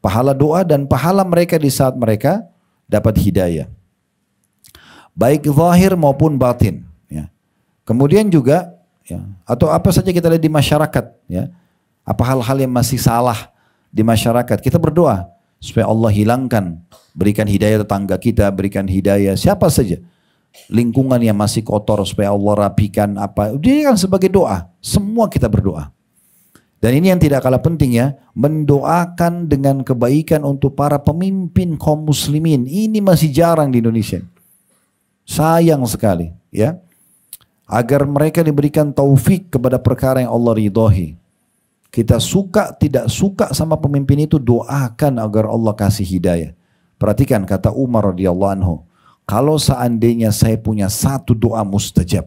pahala doa dan pahala mereka di saat mereka dapat hidayah. Baik zahir maupun batin. Ya. Kemudian juga ya. atau apa saja kita lihat di masyarakat ya apa hal-hal yang masih salah di masyarakat kita berdoa supaya Allah hilangkan berikan hidayah tetangga kita berikan hidayah siapa saja lingkungan yang masih kotor supaya Allah rapikan apa dia kan sebagai doa semua kita berdoa dan ini yang tidak kalah penting ya mendoakan dengan kebaikan untuk para pemimpin kaum muslimin ini masih jarang di Indonesia sayang sekali ya agar mereka diberikan taufik kepada perkara yang Allah ridhoi. Kita suka tidak suka sama pemimpin itu doakan agar Allah kasih hidayah. Perhatikan kata Umar radhiyallahu anhu, kalau seandainya saya punya satu doa mustajab,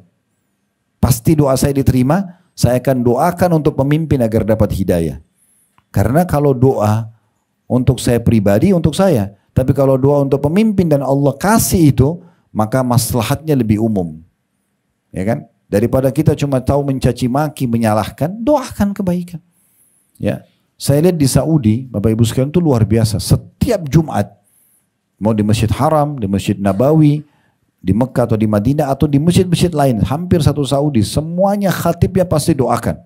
pasti doa saya diterima, saya akan doakan untuk pemimpin agar dapat hidayah. Karena kalau doa untuk saya pribadi, untuk saya, tapi kalau doa untuk pemimpin dan Allah kasih itu, maka maslahatnya lebih umum ya kan? Daripada kita cuma tahu mencaci maki, menyalahkan, doakan kebaikan. Ya. Saya lihat di Saudi, Bapak Ibu sekalian itu luar biasa. Setiap Jumat, mau di Masjid Haram, di Masjid Nabawi, di Mekah atau di Madinah atau di masjid-masjid lain, hampir satu Saudi, semuanya khatibnya pasti doakan.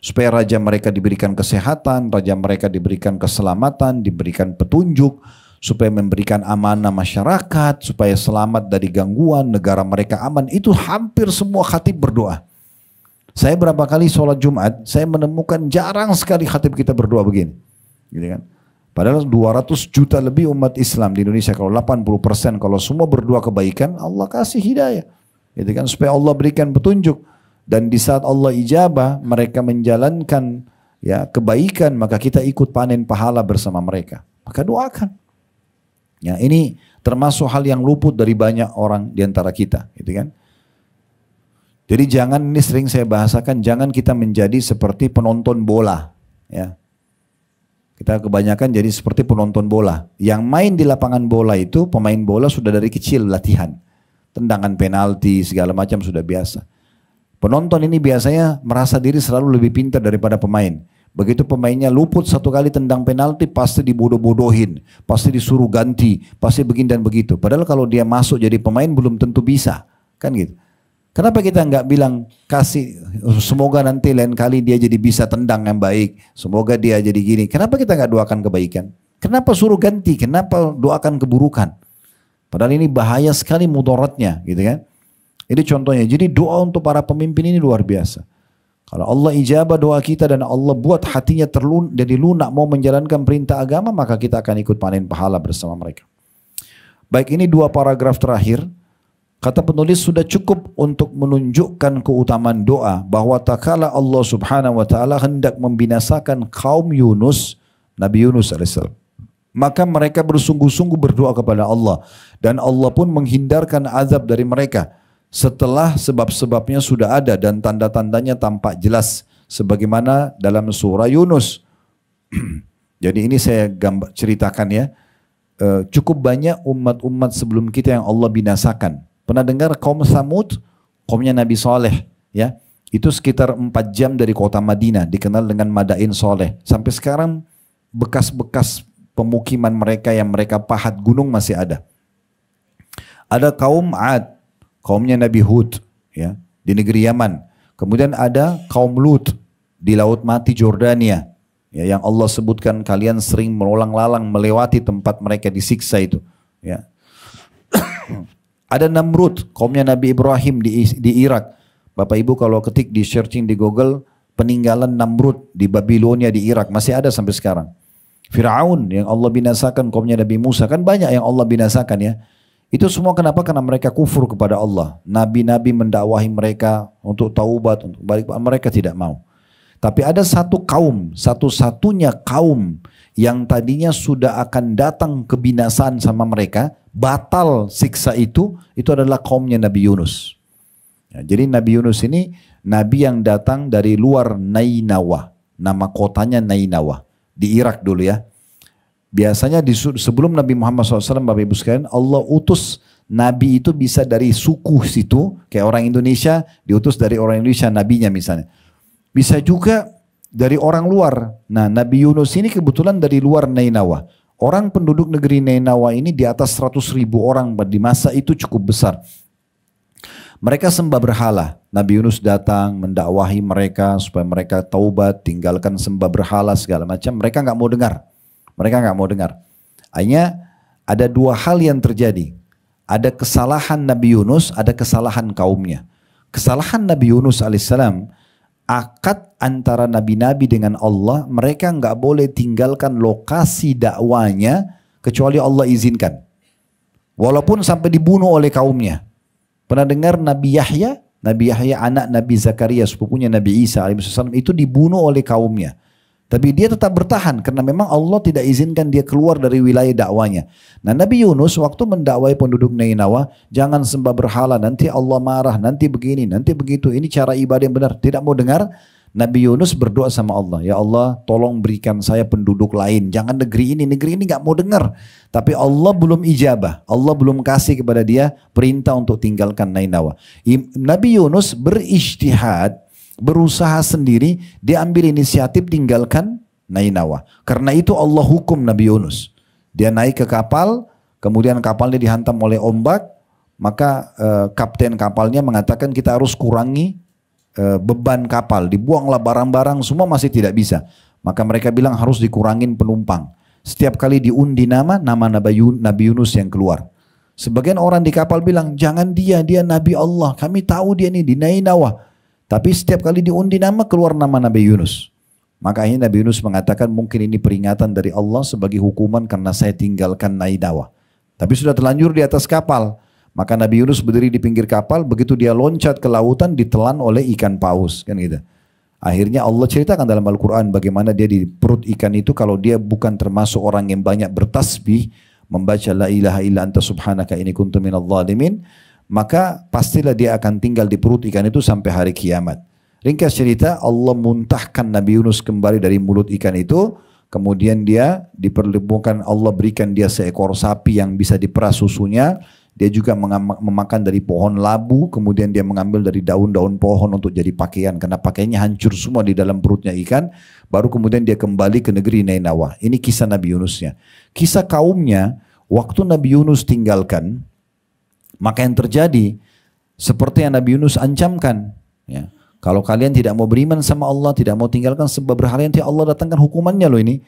Supaya raja mereka diberikan kesehatan, raja mereka diberikan keselamatan, diberikan petunjuk, supaya memberikan amanah masyarakat, supaya selamat dari gangguan, negara mereka aman. Itu hampir semua khatib berdoa. Saya berapa kali sholat Jumat, saya menemukan jarang sekali khatib kita berdoa begini. Gitu kan? Padahal 200 juta lebih umat Islam di Indonesia kalau 80% kalau semua berdoa kebaikan Allah kasih hidayah. Gitu kan supaya Allah berikan petunjuk dan di saat Allah ijabah mereka menjalankan ya kebaikan maka kita ikut panen pahala bersama mereka. Maka doakan. Ya, ini termasuk hal yang luput dari banyak orang di antara kita, gitu kan? Jadi jangan ini sering saya bahasakan, jangan kita menjadi seperti penonton bola, ya. Kita kebanyakan jadi seperti penonton bola. Yang main di lapangan bola itu pemain bola sudah dari kecil latihan. Tendangan penalti segala macam sudah biasa. Penonton ini biasanya merasa diri selalu lebih pintar daripada pemain. Begitu pemainnya luput satu kali tendang penalti pasti dibodoh-bodohin, pasti disuruh ganti, pasti begini dan begitu. Padahal kalau dia masuk jadi pemain belum tentu bisa, kan gitu. Kenapa kita nggak bilang kasih semoga nanti lain kali dia jadi bisa tendang yang baik, semoga dia jadi gini. Kenapa kita nggak doakan kebaikan? Kenapa suruh ganti? Kenapa doakan keburukan? Padahal ini bahaya sekali mudaratnya, gitu kan? Ini contohnya. Jadi doa untuk para pemimpin ini luar biasa. Kalau Allah ijabah doa kita dan Allah buat hatinya terlun jadi lunak mau menjalankan perintah agama, maka kita akan ikut panen pahala bersama mereka. Baik, ini dua paragraf terakhir. Kata penulis sudah cukup untuk menunjukkan keutamaan doa bahwa takala Allah Subhanahu wa taala hendak membinasakan kaum Yunus, Nabi Yunus alaihissalam. Maka mereka bersungguh-sungguh berdoa kepada Allah dan Allah pun menghindarkan azab dari mereka setelah sebab-sebabnya sudah ada dan tanda-tandanya tampak jelas sebagaimana dalam surah Yunus. <clears throat> Jadi ini saya gambar ceritakan ya. E, cukup banyak umat-umat sebelum kita yang Allah binasakan. Pernah dengar kaum Samud, kaumnya Nabi Saleh ya. Itu sekitar 4 jam dari kota Madinah, dikenal dengan Madain Saleh. Sampai sekarang bekas-bekas pemukiman mereka yang mereka pahat gunung masih ada. Ada kaum Ad, kaumnya Nabi Hud ya di negeri Yaman. Kemudian ada kaum Lut di Laut Mati Jordania ya yang Allah sebutkan kalian sering melolang-lalang melewati tempat mereka disiksa itu ya. ada Namrud, kaumnya Nabi Ibrahim di, di Irak. Bapak Ibu kalau ketik di searching di Google peninggalan Namrud di Babilonia di Irak masih ada sampai sekarang. Firaun yang Allah binasakan kaumnya Nabi Musa kan banyak yang Allah binasakan ya. Itu semua kenapa? Karena mereka kufur kepada Allah. Nabi-nabi mendakwahi mereka untuk taubat, untuk balik mereka tidak mau. Tapi ada satu kaum, satu-satunya kaum yang tadinya sudah akan datang kebinasaan sama mereka, batal siksa itu, itu adalah kaumnya Nabi Yunus. Ya, jadi Nabi Yunus ini nabi yang datang dari luar Nainawa, nama kotanya Nainawa di Irak dulu ya. Biasanya di, sebelum Nabi Muhammad SAW, Bapak Ibu sekalian, Allah utus Nabi itu bisa dari suku situ, kayak orang Indonesia, diutus dari orang Indonesia, nabinya misalnya. Bisa juga dari orang luar. Nah, Nabi Yunus ini kebetulan dari luar Nainawa. Orang penduduk negeri Nainawa ini di atas 100 ribu orang di masa itu cukup besar. Mereka sembah berhala. Nabi Yunus datang mendakwahi mereka supaya mereka taubat, tinggalkan sembah berhala segala macam. Mereka nggak mau dengar. Mereka nggak mau dengar. Hanya ada dua hal yang terjadi. Ada kesalahan Nabi Yunus, ada kesalahan kaumnya. Kesalahan Nabi Yunus alaihissalam, akad antara nabi-nabi dengan Allah, mereka nggak boleh tinggalkan lokasi dakwanya kecuali Allah izinkan. Walaupun sampai dibunuh oleh kaumnya. Pernah dengar Nabi Yahya? Nabi Yahya anak Nabi Zakaria, sepupunya Nabi Isa alaihissalam itu dibunuh oleh kaumnya. Tapi dia tetap bertahan karena memang Allah tidak izinkan dia keluar dari wilayah dakwanya. Nah Nabi Yunus waktu mendakwai penduduk Nainawa, jangan sembah berhala, nanti Allah marah, nanti begini, nanti begitu, ini cara ibadah yang benar. Tidak mau dengar, Nabi Yunus berdoa sama Allah, ya Allah tolong berikan saya penduduk lain, jangan negeri ini, negeri ini gak mau dengar. Tapi Allah belum ijabah, Allah belum kasih kepada dia perintah untuk tinggalkan Nainawa. Nabi Yunus berijtihad berusaha sendiri, dia ambil inisiatif tinggalkan Nainawa. Karena itu Allah hukum Nabi Yunus. Dia naik ke kapal, kemudian kapalnya dihantam oleh ombak, maka e, kapten kapalnya mengatakan kita harus kurangi e, beban kapal, dibuanglah barang-barang semua masih tidak bisa. Maka mereka bilang harus dikurangin penumpang. Setiap kali diundi nama, nama Nabi Yunus yang keluar. Sebagian orang di kapal bilang, jangan dia, dia Nabi Allah. Kami tahu dia ini di Nainawa. Tapi setiap kali diundi nama keluar nama Nabi Yunus. Maka akhirnya Nabi Yunus mengatakan mungkin ini peringatan dari Allah sebagai hukuman karena saya tinggalkan Naidawa. Tapi sudah terlanjur di atas kapal. Maka Nabi Yunus berdiri di pinggir kapal, begitu dia loncat ke lautan ditelan oleh ikan paus. kan gitu. Akhirnya Allah ceritakan dalam Al-Quran bagaimana dia di perut ikan itu kalau dia bukan termasuk orang yang banyak bertasbih, membaca la ilaha illa anta subhanaka ini kuntu minal zalimin, maka pastilah dia akan tinggal di perut ikan itu sampai hari kiamat. Ringkas cerita, Allah muntahkan Nabi Yunus kembali dari mulut ikan itu, kemudian dia diperlembukan Allah berikan dia seekor sapi yang bisa diperas susunya, dia juga memakan dari pohon labu, kemudian dia mengambil dari daun-daun pohon untuk jadi pakaian, karena pakaiannya hancur semua di dalam perutnya ikan, baru kemudian dia kembali ke negeri Nainawa. Ini kisah Nabi Yunusnya. Kisah kaumnya, waktu Nabi Yunus tinggalkan, maka yang terjadi seperti yang Nabi Yunus ancamkan. Ya. Kalau kalian tidak mau beriman sama Allah, tidak mau tinggalkan sebab berhala nanti Allah datangkan hukumannya loh ini.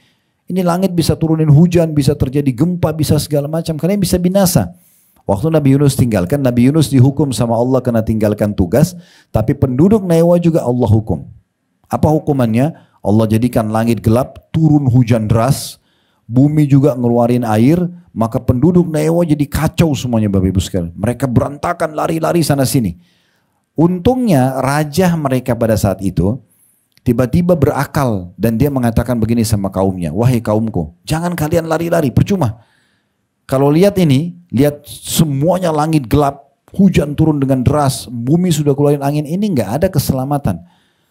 Ini langit bisa turunin hujan, bisa terjadi gempa, bisa segala macam. Kalian bisa binasa. Waktu Nabi Yunus tinggalkan, Nabi Yunus dihukum sama Allah karena tinggalkan tugas. Tapi penduduk Nawa juga Allah hukum. Apa hukumannya? Allah jadikan langit gelap, turun hujan deras, bumi juga ngeluarin air, maka penduduk Newa jadi kacau semuanya Bapak Ibu sekalian. Mereka berantakan lari-lari sana sini. Untungnya raja mereka pada saat itu tiba-tiba berakal dan dia mengatakan begini sama kaumnya, "Wahai kaumku, jangan kalian lari-lari, percuma. Kalau lihat ini, lihat semuanya langit gelap, hujan turun dengan deras, bumi sudah keluarin angin, ini nggak ada keselamatan.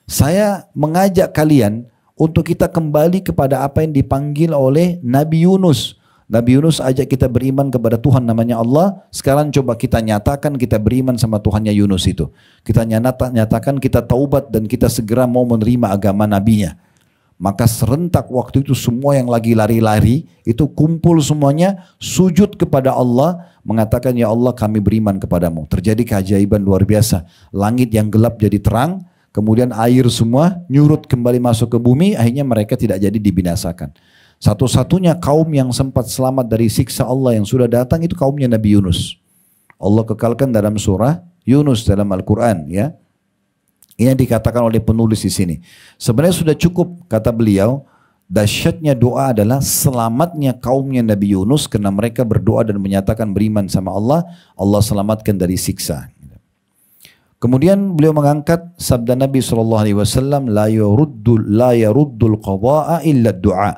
Saya mengajak kalian untuk kita kembali kepada apa yang dipanggil oleh Nabi Yunus. Nabi Yunus ajak kita beriman kepada Tuhan namanya Allah. Sekarang coba kita nyatakan kita beriman sama Tuhannya Yunus itu. Kita nyatakan kita taubat dan kita segera mau menerima agama nabinya. Maka serentak waktu itu semua yang lagi lari-lari itu kumpul semuanya sujud kepada Allah mengatakan ya Allah kami beriman kepadamu. Terjadi keajaiban luar biasa. Langit yang gelap jadi terang, kemudian air semua nyurut kembali masuk ke bumi, akhirnya mereka tidak jadi dibinasakan. Satu-satunya kaum yang sempat selamat dari siksa Allah yang sudah datang itu kaumnya Nabi Yunus. Allah kekalkan dalam surah Yunus dalam Al-Quran ya. Ini yang dikatakan oleh penulis di sini. Sebenarnya sudah cukup kata beliau, dahsyatnya doa adalah selamatnya kaumnya Nabi Yunus karena mereka berdoa dan menyatakan beriman sama Allah, Allah selamatkan dari siksa. Kemudian beliau mengangkat sabda Nabi sallallahu alaihi wasallam la yuruddul la yaruddul qada'a illa du'a.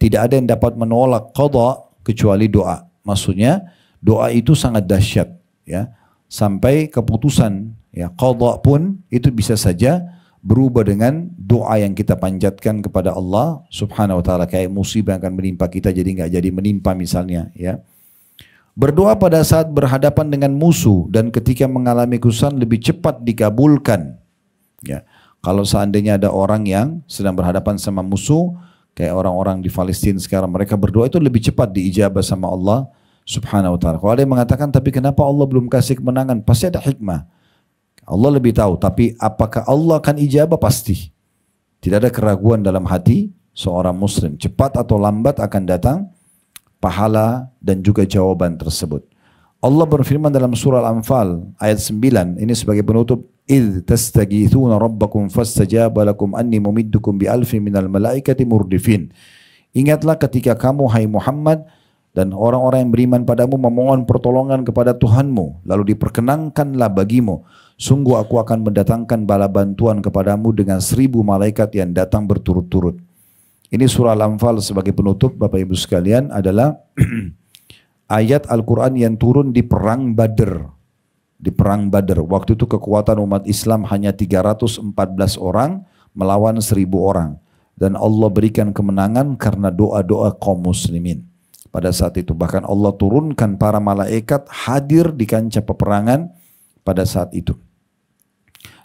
Tidak ada yang dapat menolak qada kecuali doa. Maksudnya doa itu sangat dahsyat ya. Sampai keputusan ya qada pun itu bisa saja berubah dengan doa yang kita panjatkan kepada Allah Subhanahu wa taala kayak musibah yang akan menimpa kita jadi nggak jadi menimpa misalnya ya. Berdoa pada saat berhadapan dengan musuh dan ketika mengalami kesusahan lebih cepat dikabulkan. Ya. Kalau seandainya ada orang yang sedang berhadapan sama musuh, kayak orang-orang di Palestina sekarang, mereka berdoa itu lebih cepat diijabah sama Allah subhanahu wa ta'ala. Kalau ada yang mengatakan, tapi kenapa Allah belum kasih kemenangan? Pasti ada hikmah. Allah lebih tahu, tapi apakah Allah akan ijabah? Pasti. Tidak ada keraguan dalam hati seorang muslim. Cepat atau lambat akan datang pahala dan juga jawaban tersebut. Allah berfirman dalam surah Al-Anfal ayat 9 ini sebagai penutup id tastagithuna rabbakum fastajaba lakum anni mumiddukum bi alfi minal malaikati murdifin. Ingatlah ketika kamu hai Muhammad dan orang-orang yang beriman padamu memohon pertolongan kepada Tuhanmu lalu diperkenankanlah bagimu sungguh aku akan mendatangkan bala bantuan kepadamu dengan seribu malaikat yang datang berturut-turut ini surah Al-Anfal sebagai penutup Bapak Ibu sekalian adalah <clears throat> ayat Al-Quran yang turun di perang Badr. Di perang Badr. Waktu itu kekuatan umat Islam hanya 314 orang melawan 1000 orang. Dan Allah berikan kemenangan karena doa-doa kaum muslimin. Pada saat itu bahkan Allah turunkan para malaikat hadir di kancah peperangan pada saat itu.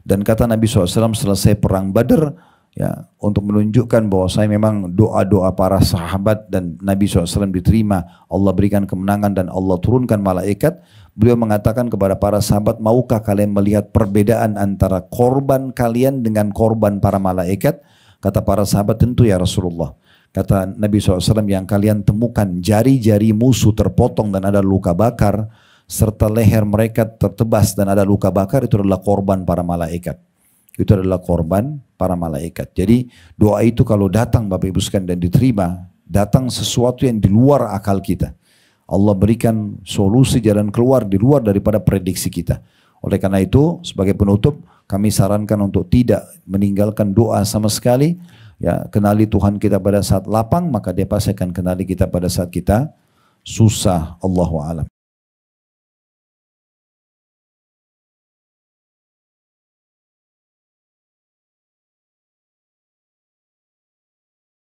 Dan kata Nabi SAW selesai perang Badr, ya untuk menunjukkan bahwa saya memang doa-doa para sahabat dan Nabi SAW diterima Allah berikan kemenangan dan Allah turunkan malaikat beliau mengatakan kepada para sahabat maukah kalian melihat perbedaan antara korban kalian dengan korban para malaikat kata para sahabat tentu ya Rasulullah kata Nabi SAW yang kalian temukan jari-jari musuh terpotong dan ada luka bakar serta leher mereka tertebas dan ada luka bakar itu adalah korban para malaikat itu adalah korban para malaikat. Jadi doa itu kalau datang Bapak Ibu sekalian dan diterima, datang sesuatu yang di luar akal kita. Allah berikan solusi jalan keluar di luar daripada prediksi kita. Oleh karena itu, sebagai penutup, kami sarankan untuk tidak meninggalkan doa sama sekali. Ya, kenali Tuhan kita pada saat lapang, maka Dia pasti akan kenali kita pada saat kita susah. Allahu a'lam.